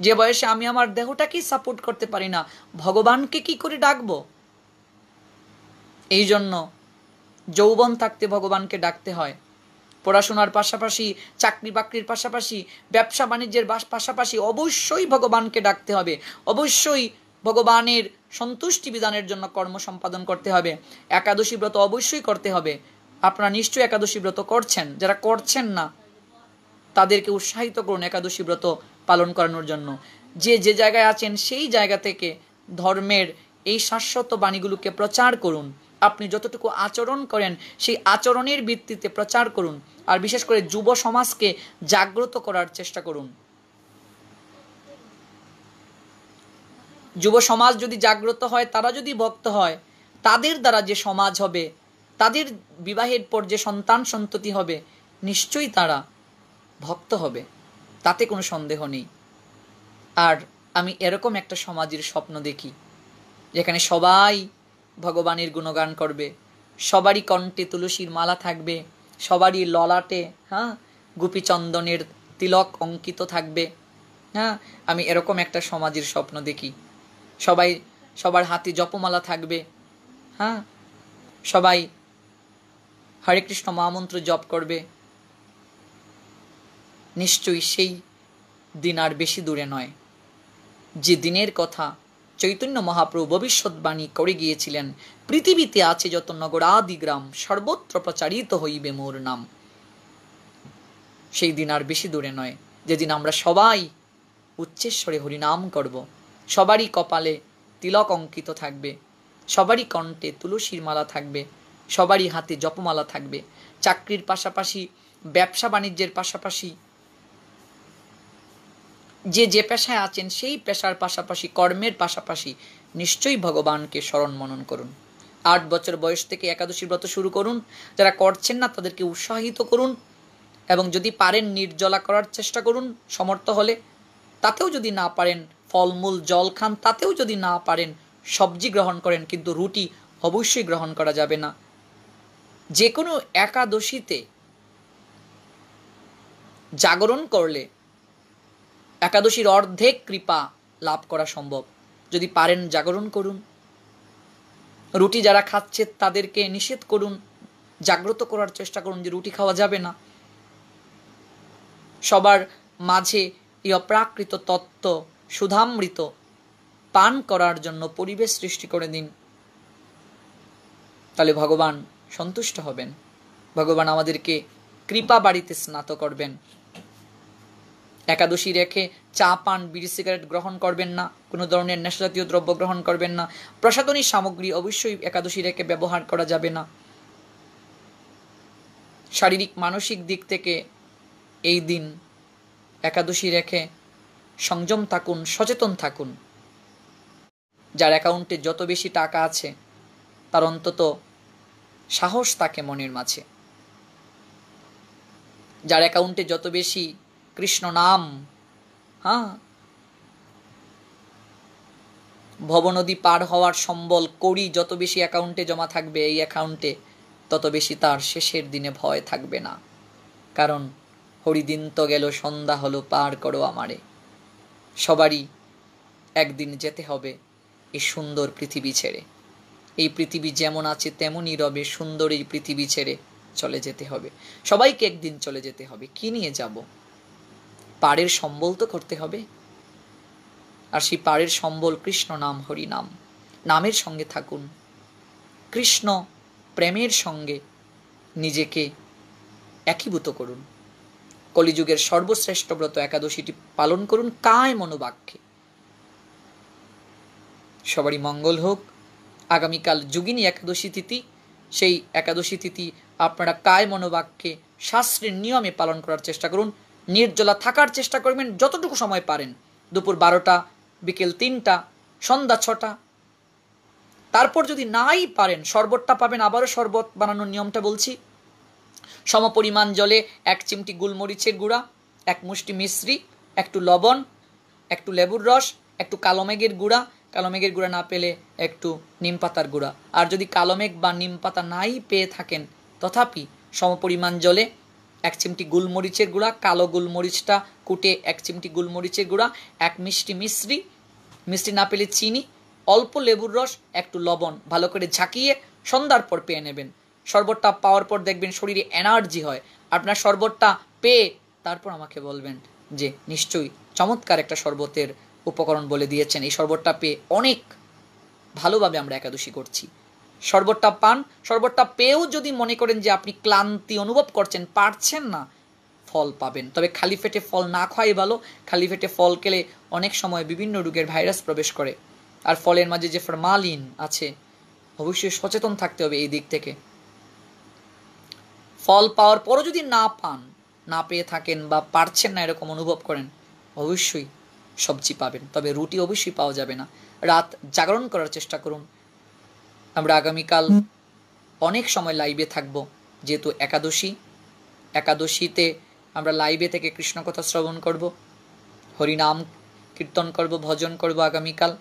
যে বয়সে আমি আমার দেহটাকেই সাপোর্ট করতে পারি না ভগবানকে কি করে ডাকবো এই জন্য যৌবন থাকতে ভগবানকে ডাকতে হয় পড়াশোনার পাশাপাশি চাকরি বাকরির পাশাপাশি ব্যবসা বাণিজ্যের পাশাপাশি অবশ্যই ভগবানকে ডাকতে হবে অবশ্যই ভগবানের সন্তুষ্টি বিধানের জন্য কর্ম সম্পাদন করতে হবে একাদশী ব্রত অবশ্যই করতে হবে আপনারা নিশ্চয়ই একাদশী ব্রত করছেন যারা করছেন না তাদেরকে উৎসাহিত করুন একাদশী ব্রত পালন করানোর জন্য যে যে জায়গায় আছেন সেই জায়গা থেকে ধর্মের এই শাশ্বত বাণীগুলোকে প্রচার করুন আপনি যতটুকু আচরণ করেন সেই আচরণের ভিত্তিতে প্রচার করুন আর বিশেষ করে যুব সমাজকে জাগ্রত করার চেষ্টা করুন যুব সমাজ যদি জাগ্রত হয় তারা যদি ভক্ত হয় তাদের দ্বারা যে সমাজ হবে তাদের বিবাহের পর যে সন্তান সন্ততি হবে নিশ্চয়ই তারা ভক্ত হবে তাতে কোনো সন্দেহ নেই আর আমি এরকম একটা সমাজের স্বপ্ন দেখি যেখানে সবাই ভগবানের গুণগান করবে সবারই কণ্ঠে তুলসীর মালা থাকবে সবারই ললাটে হ্যাঁ গুপীচন্দনের তিলক অঙ্কিত থাকবে হ্যাঁ আমি এরকম একটা সমাজের স্বপ্ন দেখি সবাই সবার হাতে জপমালা থাকবে হ্যাঁ সবাই হরে কৃষ্ণ মহামন্ত্র জপ করবে নিশ্চয়ই সেই দিন আর বেশি দূরে নয় যে দিনের কথা চৈতন্য মহাপ্রভু ভবিষ্যৎবাণী করে গিয়েছিলেন পৃথিবীতে আছে যত নগরাদি গ্রাম সর্বত্র প্রচারিত হইবে মোর নাম সেই দিন আর বেশি দূরে নয় যেদিন আমরা সবাই উচ্চেশ্বরে হরিনাম করব সবারই কপালে তিলক অঙ্কিত থাকবে সবারই কণ্ঠে তুলসীর মালা থাকবে সবারই হাতে জপমালা থাকবে চাকরির পাশাপাশি ব্যবসা বাণিজ্যের পাশাপাশি যে যে পেশায় আছেন সেই পেশার পাশাপাশি কর্মের পাশাপাশি নিশ্চয়ই ভগবানকে স্মরণ মনন করুন আট বছর বয়স থেকে একাদশী ব্রত শুরু করুন যারা করছেন না তাদেরকে উৎসাহিত করুন এবং যদি পারেন নির্জলা করার চেষ্টা করুন সমর্থ হলে তাতেও যদি না পারেন ফলমূল জল খান তাতেও যদি না পারেন সবজি গ্রহণ করেন কিন্তু রুটি অবশ্যই গ্রহণ করা যাবে না যে কোনো একাদশীতে জাগরণ করলে একাদশীর অর্ধেক কৃপা লাভ করা সম্ভব যদি পারেন জাগরণ করুন রুটি যারা খাচ্ছে তাদেরকে নিষেধ করুন জাগ্রত করার চেষ্টা করুন যে রুটি খাওয়া যাবে না সবার মাঝে এই অপ্রাকৃত তত্ত্ব সুধামৃত পান করার জন্য পরিবেশ সৃষ্টি করে দিন তাহলে ভগবান সন্তুষ্ট হবেন ভগবান আমাদেরকে কৃপা বাড়িতে স্নাত করবেন একাদশী রেখে চা পান বিড়ি সিগারেট গ্রহণ করবেন না কোনো ধরনের নেশাজাতীয় দ্রব্য গ্রহণ করবেন না প্রসাধনী সামগ্রী অবশ্যই একাদশী রেখে ব্যবহার করা যাবে না শারীরিক মানসিক দিক থেকে এই দিন একাদশী রেখে সংযম থাকুন সচেতন থাকুন যার অ্যাকাউন্টে যত বেশি টাকা আছে তার অন্তত সাহস তাকে মনের মাঝে যার অ্যাকাউন্টে যত বেশি কৃষ্ণ নাম হ্যাঁ ভবনদী পার হওয়ার সম্বল করি যত বেশি অ্যাকাউন্টে জমা থাকবে এই অ্যাকাউন্টে তত বেশি তার শেষের দিনে ভয় থাকবে না কারণ হরিদিন তো গেল সন্ধ্যা হলো পার করো আমারে সবারই একদিন যেতে হবে এই সুন্দর পৃথিবী ছেড়ে এই পৃথিবী যেমন আছে তেমনই রবে সুন্দর এই পৃথিবী ছেড়ে চলে যেতে হবে সবাইকে একদিন চলে যেতে হবে কি নিয়ে যাবো পাড়ের সম্বল তো করতে হবে আর সেই পাড়ের সম্বল কৃষ্ণ নাম হরি নাম নামের সঙ্গে থাকুন কৃষ্ণ প্রেমের সঙ্গে নিজেকে একীভূত করুন কলিযুগের সর্বশ্রেষ্ঠ ব্রত একাদশীটি পালন করুন কায় মনোবাক্যে সবারই মঙ্গল হোক আগামীকাল যুগিনী একাদশী তিথি সেই একাদশী তিথি আপনারা কায় মনোবাক্যে শাস্ত্রের নিয়মে পালন করার চেষ্টা করুন নির্জলা থাকার চেষ্টা করবেন যতটুকু সময় পারেন দুপুর বারোটা বিকেল তিনটা সন্ধ্যা ছটা তারপর যদি নাই পারেন শরবতটা পাবেন আবারও শরবত বানানোর নিয়মটা বলছি সমপরিমাণ জলে এক চিমটি গুলমরিচের গুঁড়া এক মুষ্টি মিশ্রি একটু লবণ একটু লেবুর রস একটু কালোমেঘের গুঁড়া কালোমেঘের গুঁড়া না পেলে একটু নিম পাতার গুঁড়া আর যদি কালোমেঘ বা নিম পাতা নাই পেয়ে থাকেন তথাপি সমপরিমাণ জলে এক চিমটি গোলমরিচের গুঁড়া কালো গোলমরিচটা কুটে এক চিমটি গোলমরিচের গুঁড়া এক মিষ্টি মিশ্রি মিষ্টি না পেলে চিনি অল্প লেবুর রস একটু লবণ ভালো করে ঝাঁকিয়ে সন্ধ্যার পর পেয়ে নেবেন শরবতটা পাওয়ার পর দেখবেন শরীরে এনার্জি হয় আপনার শরবতটা পেয়ে তারপর আমাকে বলবেন যে নিশ্চয়ই চমৎকার একটা শরবতের উপকরণ বলে দিয়েছেন এই শরবতটা পেয়ে অনেক ভালোভাবে আমরা একাদশী করছি শরবতটা পান শরবতটা পেয়েও যদি মনে করেন যে আপনি ক্লান্তি অনুভব করছেন পারছেন না ফল পাবেন তবে খালি পেটে ফল না খাওয়াই ভালো খালি পেটে ফল খেলে অনেক সময় বিভিন্ন রোগের ভাইরাস প্রবেশ করে আর ফলের মাঝে যে ফরমালিন আছে অবশ্যই সচেতন থাকতে হবে এই দিক থেকে ফল পাওয়ার পরও যদি না পান না পেয়ে থাকেন বা পারছেন না এরকম অনুভব করেন অবশ্যই সবজি পাবেন তবে রুটি অবশ্যই পাওয়া যাবে না রাত জাগরণ করার চেষ্টা করুন আমরা আগামীকাল অনেক সময় লাইভে থাকব যেহেতু একাদশী একাদশীতে আমরা লাইভে থেকে কৃষ্ণ কথা শ্রবণ করব হরিনাম কীর্তন করব ভজন করব আগামীকাল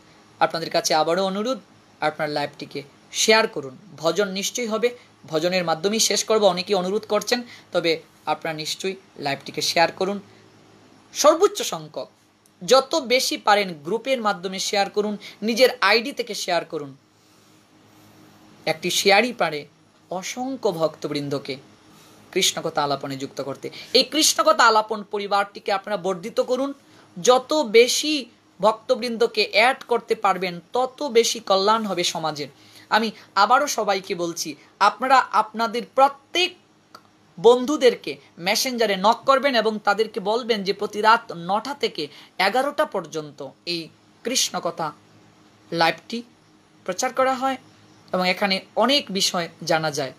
আপনাদের কাছে আবারও অনুরোধ আপনার লাইভটিকে শেয়ার করুন ভজন নিশ্চয়ই হবে ভজনের মাধ্যমেই শেষ করব অনেকেই অনুরোধ করছেন তবে আপনারা নিশ্চয়ই লাইভটিকে শেয়ার করুন সর্বোচ্চ সংখ্যক যত বেশি পারেন গ্রুপের মাধ্যমে শেয়ার করুন নিজের আইডি থেকে শেয়ার করুন একটি শেয়ারি পারে অসংখ্য ভক্তবৃন্দকে কৃষ্ণকথা আলাপনে যুক্ত করতে এই কৃষ্ণকথা আলাপন পরিবারটিকে আপনারা বর্ধিত করুন যত বেশি ভক্তবৃন্দকে অ্যাড করতে পারবেন তত বেশি কল্যাণ হবে সমাজের আমি আবারও সবাইকে বলছি আপনারা আপনাদের প্রত্যেক বন্ধুদেরকে মেসেঞ্জারে নক করবেন এবং তাদেরকে বলবেন যে প্রতি রাত নটা থেকে এগারোটা পর্যন্ত এই কৃষ্ণকথা লাইভটি প্রচার করা হয় এবং এখানে অনেক বিষয় জানা যায়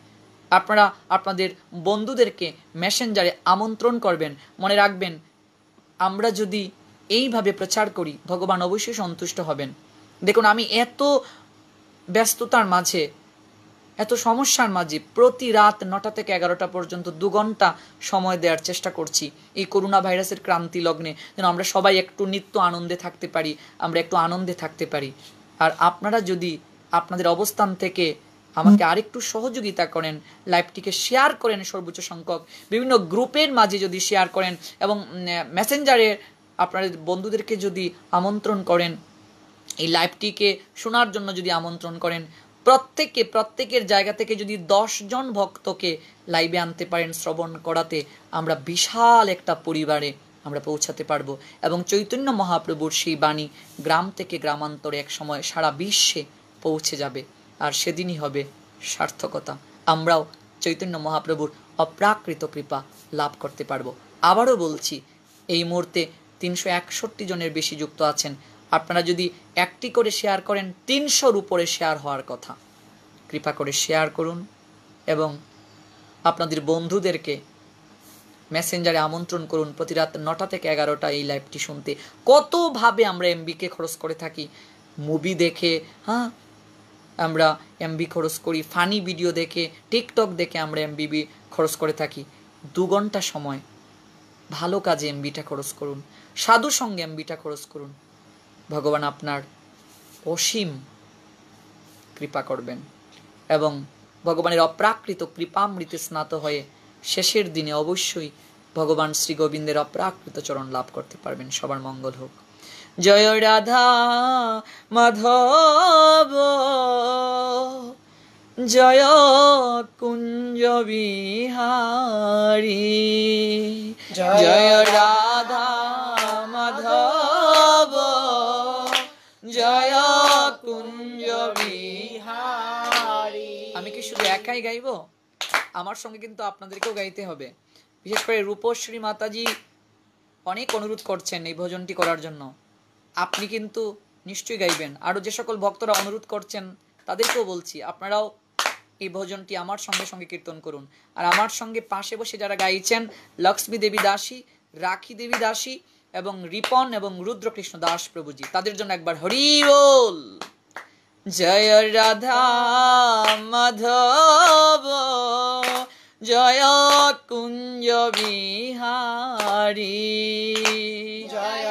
আপনারা আপনাদের বন্ধুদেরকে মেসেঞ্জারে আমন্ত্রণ করবেন মনে রাখবেন আমরা যদি এইভাবে প্রচার করি ভগবান অবশ্যই সন্তুষ্ট হবেন দেখুন আমি এত ব্যস্ততার মাঝে এত সমস্যার মাঝে প্রতি রাত নটা থেকে এগারোটা পর্যন্ত দু ঘন্টা সময় দেওয়ার চেষ্টা করছি এই করোনা ভাইরাসের ক্রান্তি লগ্নে যেন আমরা সবাই একটু নিত্য আনন্দে থাকতে পারি আমরা একটু আনন্দে থাকতে পারি আর আপনারা যদি আপনাদের অবস্থান থেকে আমাকে আরেকটু সহযোগিতা করেন লাইভটিকে শেয়ার করেন সর্বোচ্চ সংখ্যক বিভিন্ন গ্রুপের মাঝে যদি শেয়ার করেন এবং মেসেঞ্জারে আপনাদের বন্ধুদেরকে যদি আমন্ত্রণ করেন এই লাইভটিকে শোনার জন্য যদি আমন্ত্রণ করেন প্রত্যেকে প্রত্যেকের জায়গা থেকে যদি জন ভক্তকে লাইভে আনতে পারেন শ্রবণ করাতে আমরা বিশাল একটা পরিবারে আমরা পৌঁছাতে পারবো এবং চৈতন্য মহাপ্রভুর সেই বাণী গ্রাম থেকে গ্রামান্তরে এক সময় সারা বিশ্বে পৌঁছে যাবে আর সেদিনই হবে সার্থকতা আমরাও চৈতন্য মহাপ্রভুর অপ্রাকৃত কৃপা লাভ করতে পারবো আবারও বলছি এই মুহূর্তে তিনশো একষট্টি জনের বেশি যুক্ত আছেন আপনারা যদি একটি করে শেয়ার করেন তিনশোর উপরে শেয়ার হওয়ার কথা কৃপা করে শেয়ার করুন এবং আপনাদের বন্ধুদেরকে মেসেঞ্জারে আমন্ত্রণ করুন প্রতি রাত নটা থেকে এগারোটা এই লাইভটি শুনতে কতভাবে আমরা এমবিকে খরচ করে থাকি মুভি দেখে হ্যাঁ আমরা এমবি খরচ করি ফানি ভিডিও দেখে টিকটক দেখে আমরা এমবিবি খরচ করে থাকি দু ঘন্টা সময় ভালো কাজে এমবিটা খরচ করুন সাধু সঙ্গে এমবিটা খরচ করুন ভগবান আপনার অসীম কৃপা করবেন এবং ভগবানের অপ্রাকৃত কৃপামৃতে স্নাত হয়ে শেষের দিনে অবশ্যই ভগবান শ্রী গোবিন্দের অপ্রাকৃত চরণ লাভ করতে পারবেন সবার মঙ্গল হোক জয় রাধা মাধব জয় কুঞ্জ বিহারি জয় রাধা মাধব জয় কুঞ্জ বিহারি আমি কি শুধু একাই গাইব আমার সঙ্গে কিন্তু আপনাদেরকেও গাইতে হবে বিশেষ করে রূপশ্রী মাতাজি অনেক অনুরোধ করছেন এই ভোজনটি করার জন্য আপনি কিন্তু নিশ্চয়ই গাইবেন আরও যে সকল ভক্তরা অনুরোধ করছেন তাদেরকেও বলছি আপনারাও এই ভজনটি আমার সঙ্গে সঙ্গে কীর্তন করুন আর আমার সঙ্গে পাশে বসে যারা গাইছেন লক্ষ্মী দেবী দাসী রাখি দেবী দাসী এবং রিপন এবং রুদ্রকৃষ্ণ দাস প্রভুজি তাদের জন্য একবার হরি বল জয় রাধা মাধব জয় কুঞ্জ বিহারী জয়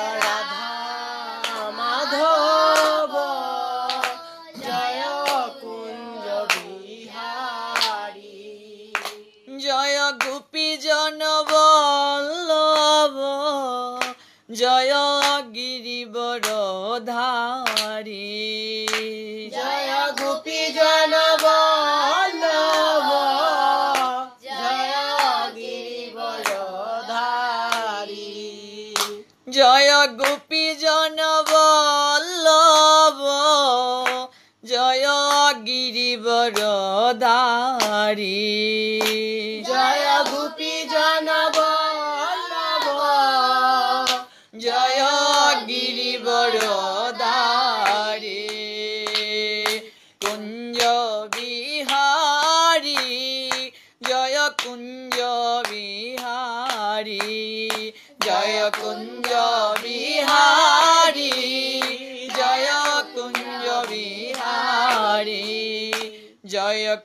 বড় ধারি জয় গোপী জনব জয় গোপী জনবল্লভ জয় গিরিবর ধারী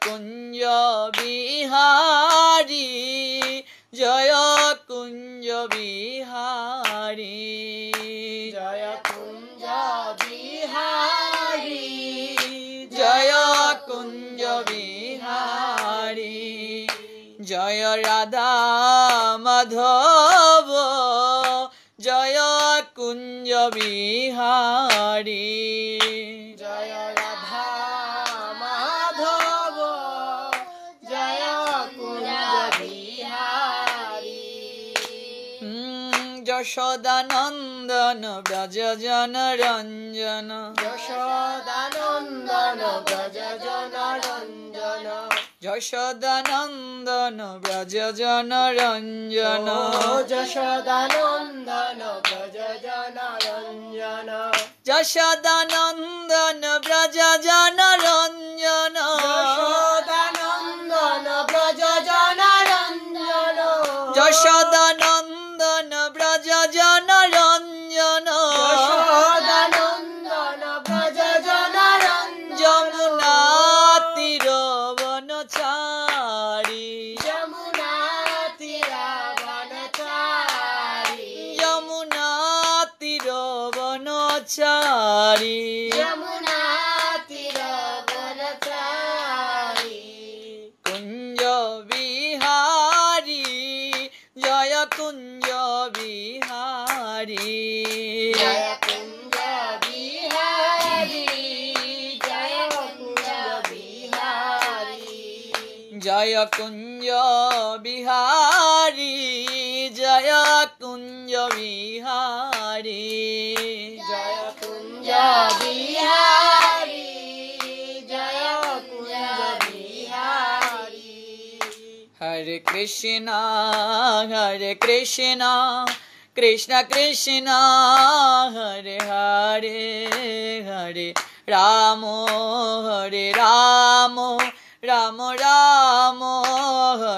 কুঞ্জ জয় কুঞ্জ বিহারী জয় কুঞ্জ বিহারী জয় কুঞ্জ বিহারী জয় রাধা মাধব জয় কুঞ্জ বিহারী যশোদানন্দন ব্রজ জন রঞ্জন যশোদানন্দন ব্রজ জন রঞ্জন যশোদানন্দন ব্রজ জন রঞ্জন যশোদানন্দন ব্রজ জন রঞ্জন যশোদানন্দন ব্রজ জন রঞ্জন যশোদানন্দন ভজ জন রঞ্জন সদানন্দন ভজ জন যমুনা তীর বন ছাড়ি যমুনা তীর বন ছাড়ি যমুনা তীর বন ছাড়ি কুঞ্জ বিহারী জয় কুঞ্জ বিহারী জয় কুঞ্জ বিহারী হরে কৃষ্ণ হরে কৃষ্ণ কৃষ্ণ কৃষ্ণ হরে হরে হরে রাম হরে Ram Ram Ram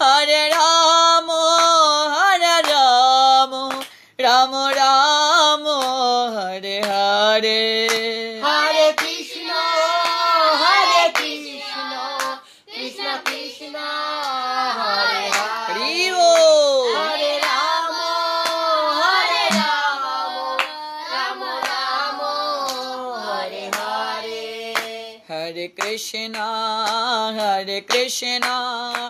Hare Ramo, Hare Ramo, Ramo Ramo, Hare Hare. Hare Krishna, Hare Krishna, Krishna Krishna, Hare Hare. Hare Rama, Hare Rama, Ramo Ramo, Hare Hare. Hare Krishna, Hare Krishna.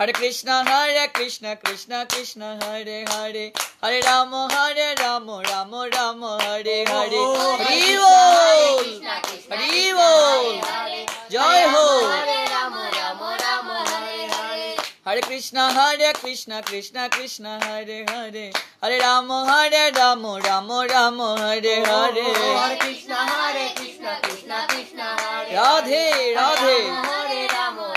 हरे कृष्णा हरे कृष्णा कृष्णा कृष्णा हरे हरे हरे राम हरे राम राम राम हरे हरे हरि बोल हरि बोल जय हो हरे कृष्णा हरे कृष्णा कृष्णा कृष्णा हरे हरे हरे राम हरे राम राम राम हरे हरे हरे कृष्णा हरे कृष्णा कृष्णा कृष्णा राधे राधे हरे Ram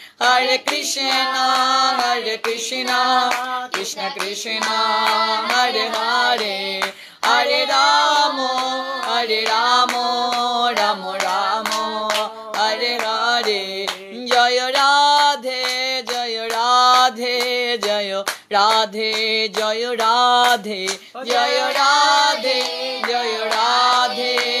Hare Krishna, Hare Krishna, Krishna Krishna, Hare Hare, Hare Rama, Hare Rama, Rama Rama, Hare Hare, Jaya Radhe, Jaya Radhe, Jaya Radhe, Jaya Radhe, Jaya Radhe, Jaya Radhe.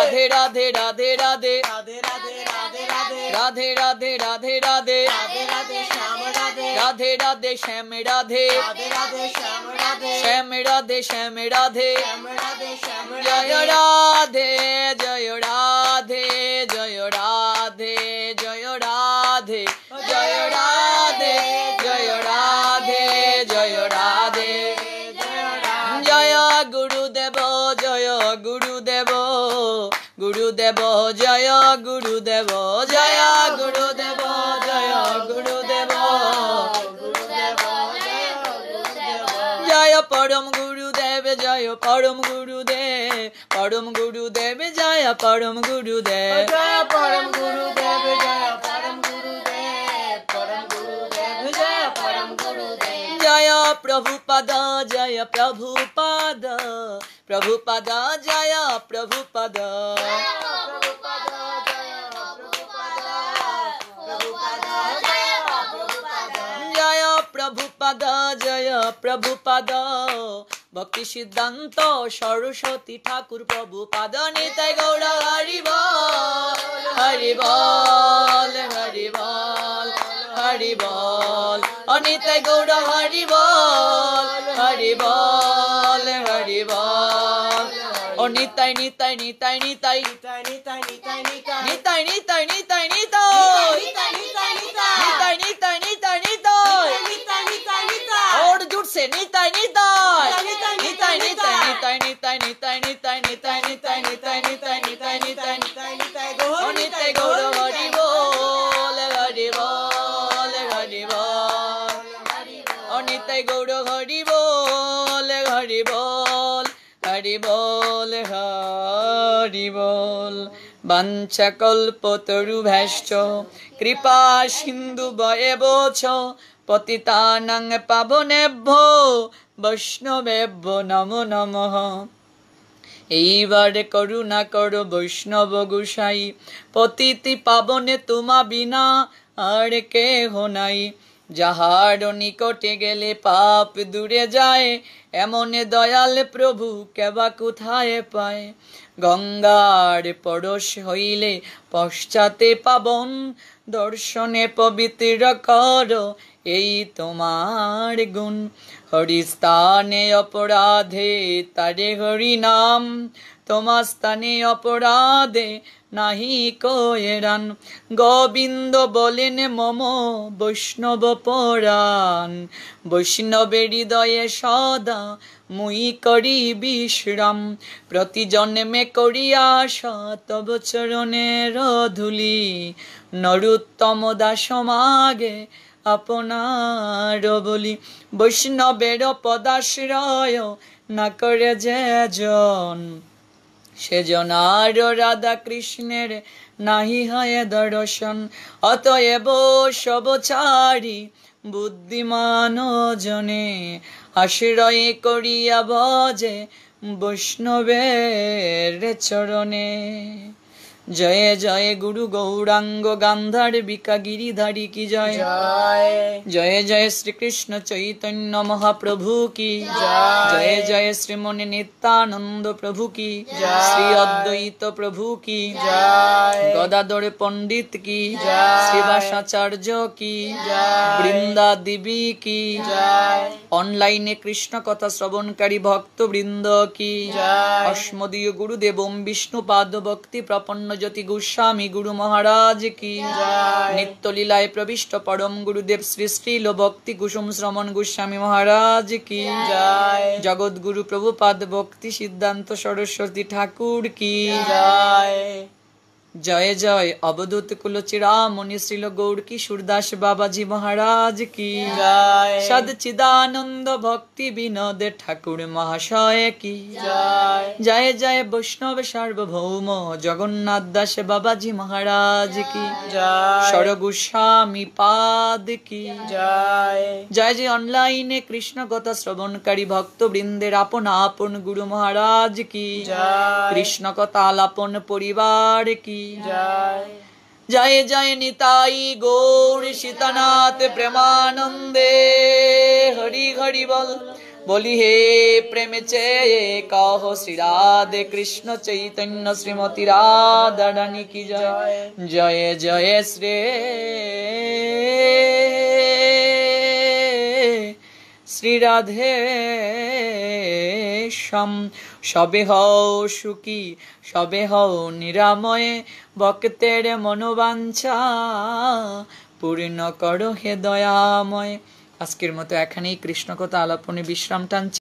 Radhe Radhe Radhe Radhe Radhe Radhe Radhe Radhe Radhe Radhe Radhe Radhe Radhe Radhe Shyam Radhe Radhe Radhe Shyam Radhe Radhe Radhe Shyam Radhe Shyam Radhe Shyam Radhe Shyam Radhe Shyam जय राधे जय राधे गुरुदेव जय गुरुदेव जय गुरुदेव जय गुरुदेव जय परम गुरुदेव जय परम गुरुदेव परम गुरुदेव जय परम गुरुदेव जय परम गुरुदेव जय परम गुरुदेव परम गुरुदेव जय परम पद जय प्रभुपद जय প্রভুপদ জয় প্রভুপদ জয় প্রভুপদ জয় প্রভুপদ ভক্তি সিদ্ধান্ত সরস্বতী ঠাকুর পদ নিতাই গৌর হরিব হরিব হরিব Hari Bol. Anita Gouda Hari Bol. Hari Bol. Hari Bol. Oh, Nitai, Nitai, Nitai, Nitai. Nitai, Nitai, Nitai, Nitai. Nitai, Nitai, Nitai. বিবল তরু ভেষ্ট কৃপা সিন্ধু বয়ে বয়েব পতিতানাং পাবনেভ্য বৈষ্ণবেভ্য নম নম এইবার করুণা কর বৈষ্ণব গোসাই পতিতি পাবনে তোমা বিনা আর কে নাই যাহার নিকটে গেলে পাপ দূরে যায় এমন দয়াল প্রভু কেবা কোথায় পায় গঙ্গার পরশ হইলে পশ্চাতে পাবন দর্শনে পবিত্র কর এই তোমার গুণ হরি স্থানে অপরাধে তারে হরি নাম তোমার স্থানে অপরাধে নাহি কয়েরান গোবিন্দ বলেন মম বৈষ্ণব পরাণ বৈষ্ণবের হৃদয়ে সদা মুই করি বিশ্রাম প্রতি জন্মে করিয়া শত বচরণের ধুলি নরুত্তম দাসমাগে আপনার বলি বৈষ্ণবের পদাশ্রয় না করে যে জন সেজন আর রাধা কৃষ্ণের নাহি হয় দর্শন অতএব সবচারী বুদ্ধিমান জনে আশ্রয় করিয়া বজে বৈষ্ণবের চরণে জয় জয় গুরু গৌরাঙ্গ গান্ধার বিকা গিরিধারী কি জয় জয় জয় শ্রীকৃষ্ণ চৈতন্য মহাপ্রভু কি জয় জয় শ্রীমণি নিত্যানন্দ প্রভু কি শ্রী অদ্বৈত প্রভু কি গদাদর পণ্ডিত কি শ্রীবাসাচার্য কি বৃন্দা দেবী কি অনলাইনে কৃষ্ণ কথা শ্রবণকারী ভক্তবৃন্দ কি অস্মদীয় গুরুদেব বিষ্ণু পাদ ভক্তি প্রপন্ন সরস্বতী গোস্বামী গুরু মহারাজ কি নিত্যলীলায় প্রবিষ্ট পরম গুরুদেব শ্রী শ্রীল ভক্তি কুসুম শ্রমণ গোস্বামী মহারাজ কি জগৎগুরু প্রভুপাদ ভক্তি সিদ্ধান্ত সরস্বতী ঠাকুর কি জয় জয় জয় অবদূত কুলচিরামণি শ্রীল গৌর কিশোরদাস বাবাজি মহারাজ কি সদ চিদানন্দ ভক্তি বিনোদে ঠাকুর মহাশয় কি জয় জয় বৈষ্ণব সার্বভৌম জগন্নাথ দাস বাবাজি মহারাজ কি সরগুস্বামী পাদ কি জয় জয় অনলাইনে কথা শ্রবণকারী ভক্তবৃন্দের আপন আপন গুরু মহারাজ কি কৃষ্ণকথা আলাপন পরিবার কি জয় জয় নিতাই গৌর সীতানাথ প্রেমানন্দে হরি হরি বল বলি হে প্রেম চে কহ শ্রী রাধে কৃষ্ণ চৈতন্য শ্রীমতী রাধারানী কি জয় জয় জয় শ্রী শ্রী রাধে সবে হও সুখী সবে হও নিরাময়ে ভক্তের মনোবাঞ্ছা পূর্ণ করো হে দয়াময় আজকের মতো এখানেই কৃষ্ণকথা আলাপনে বিশ্রাম টানছি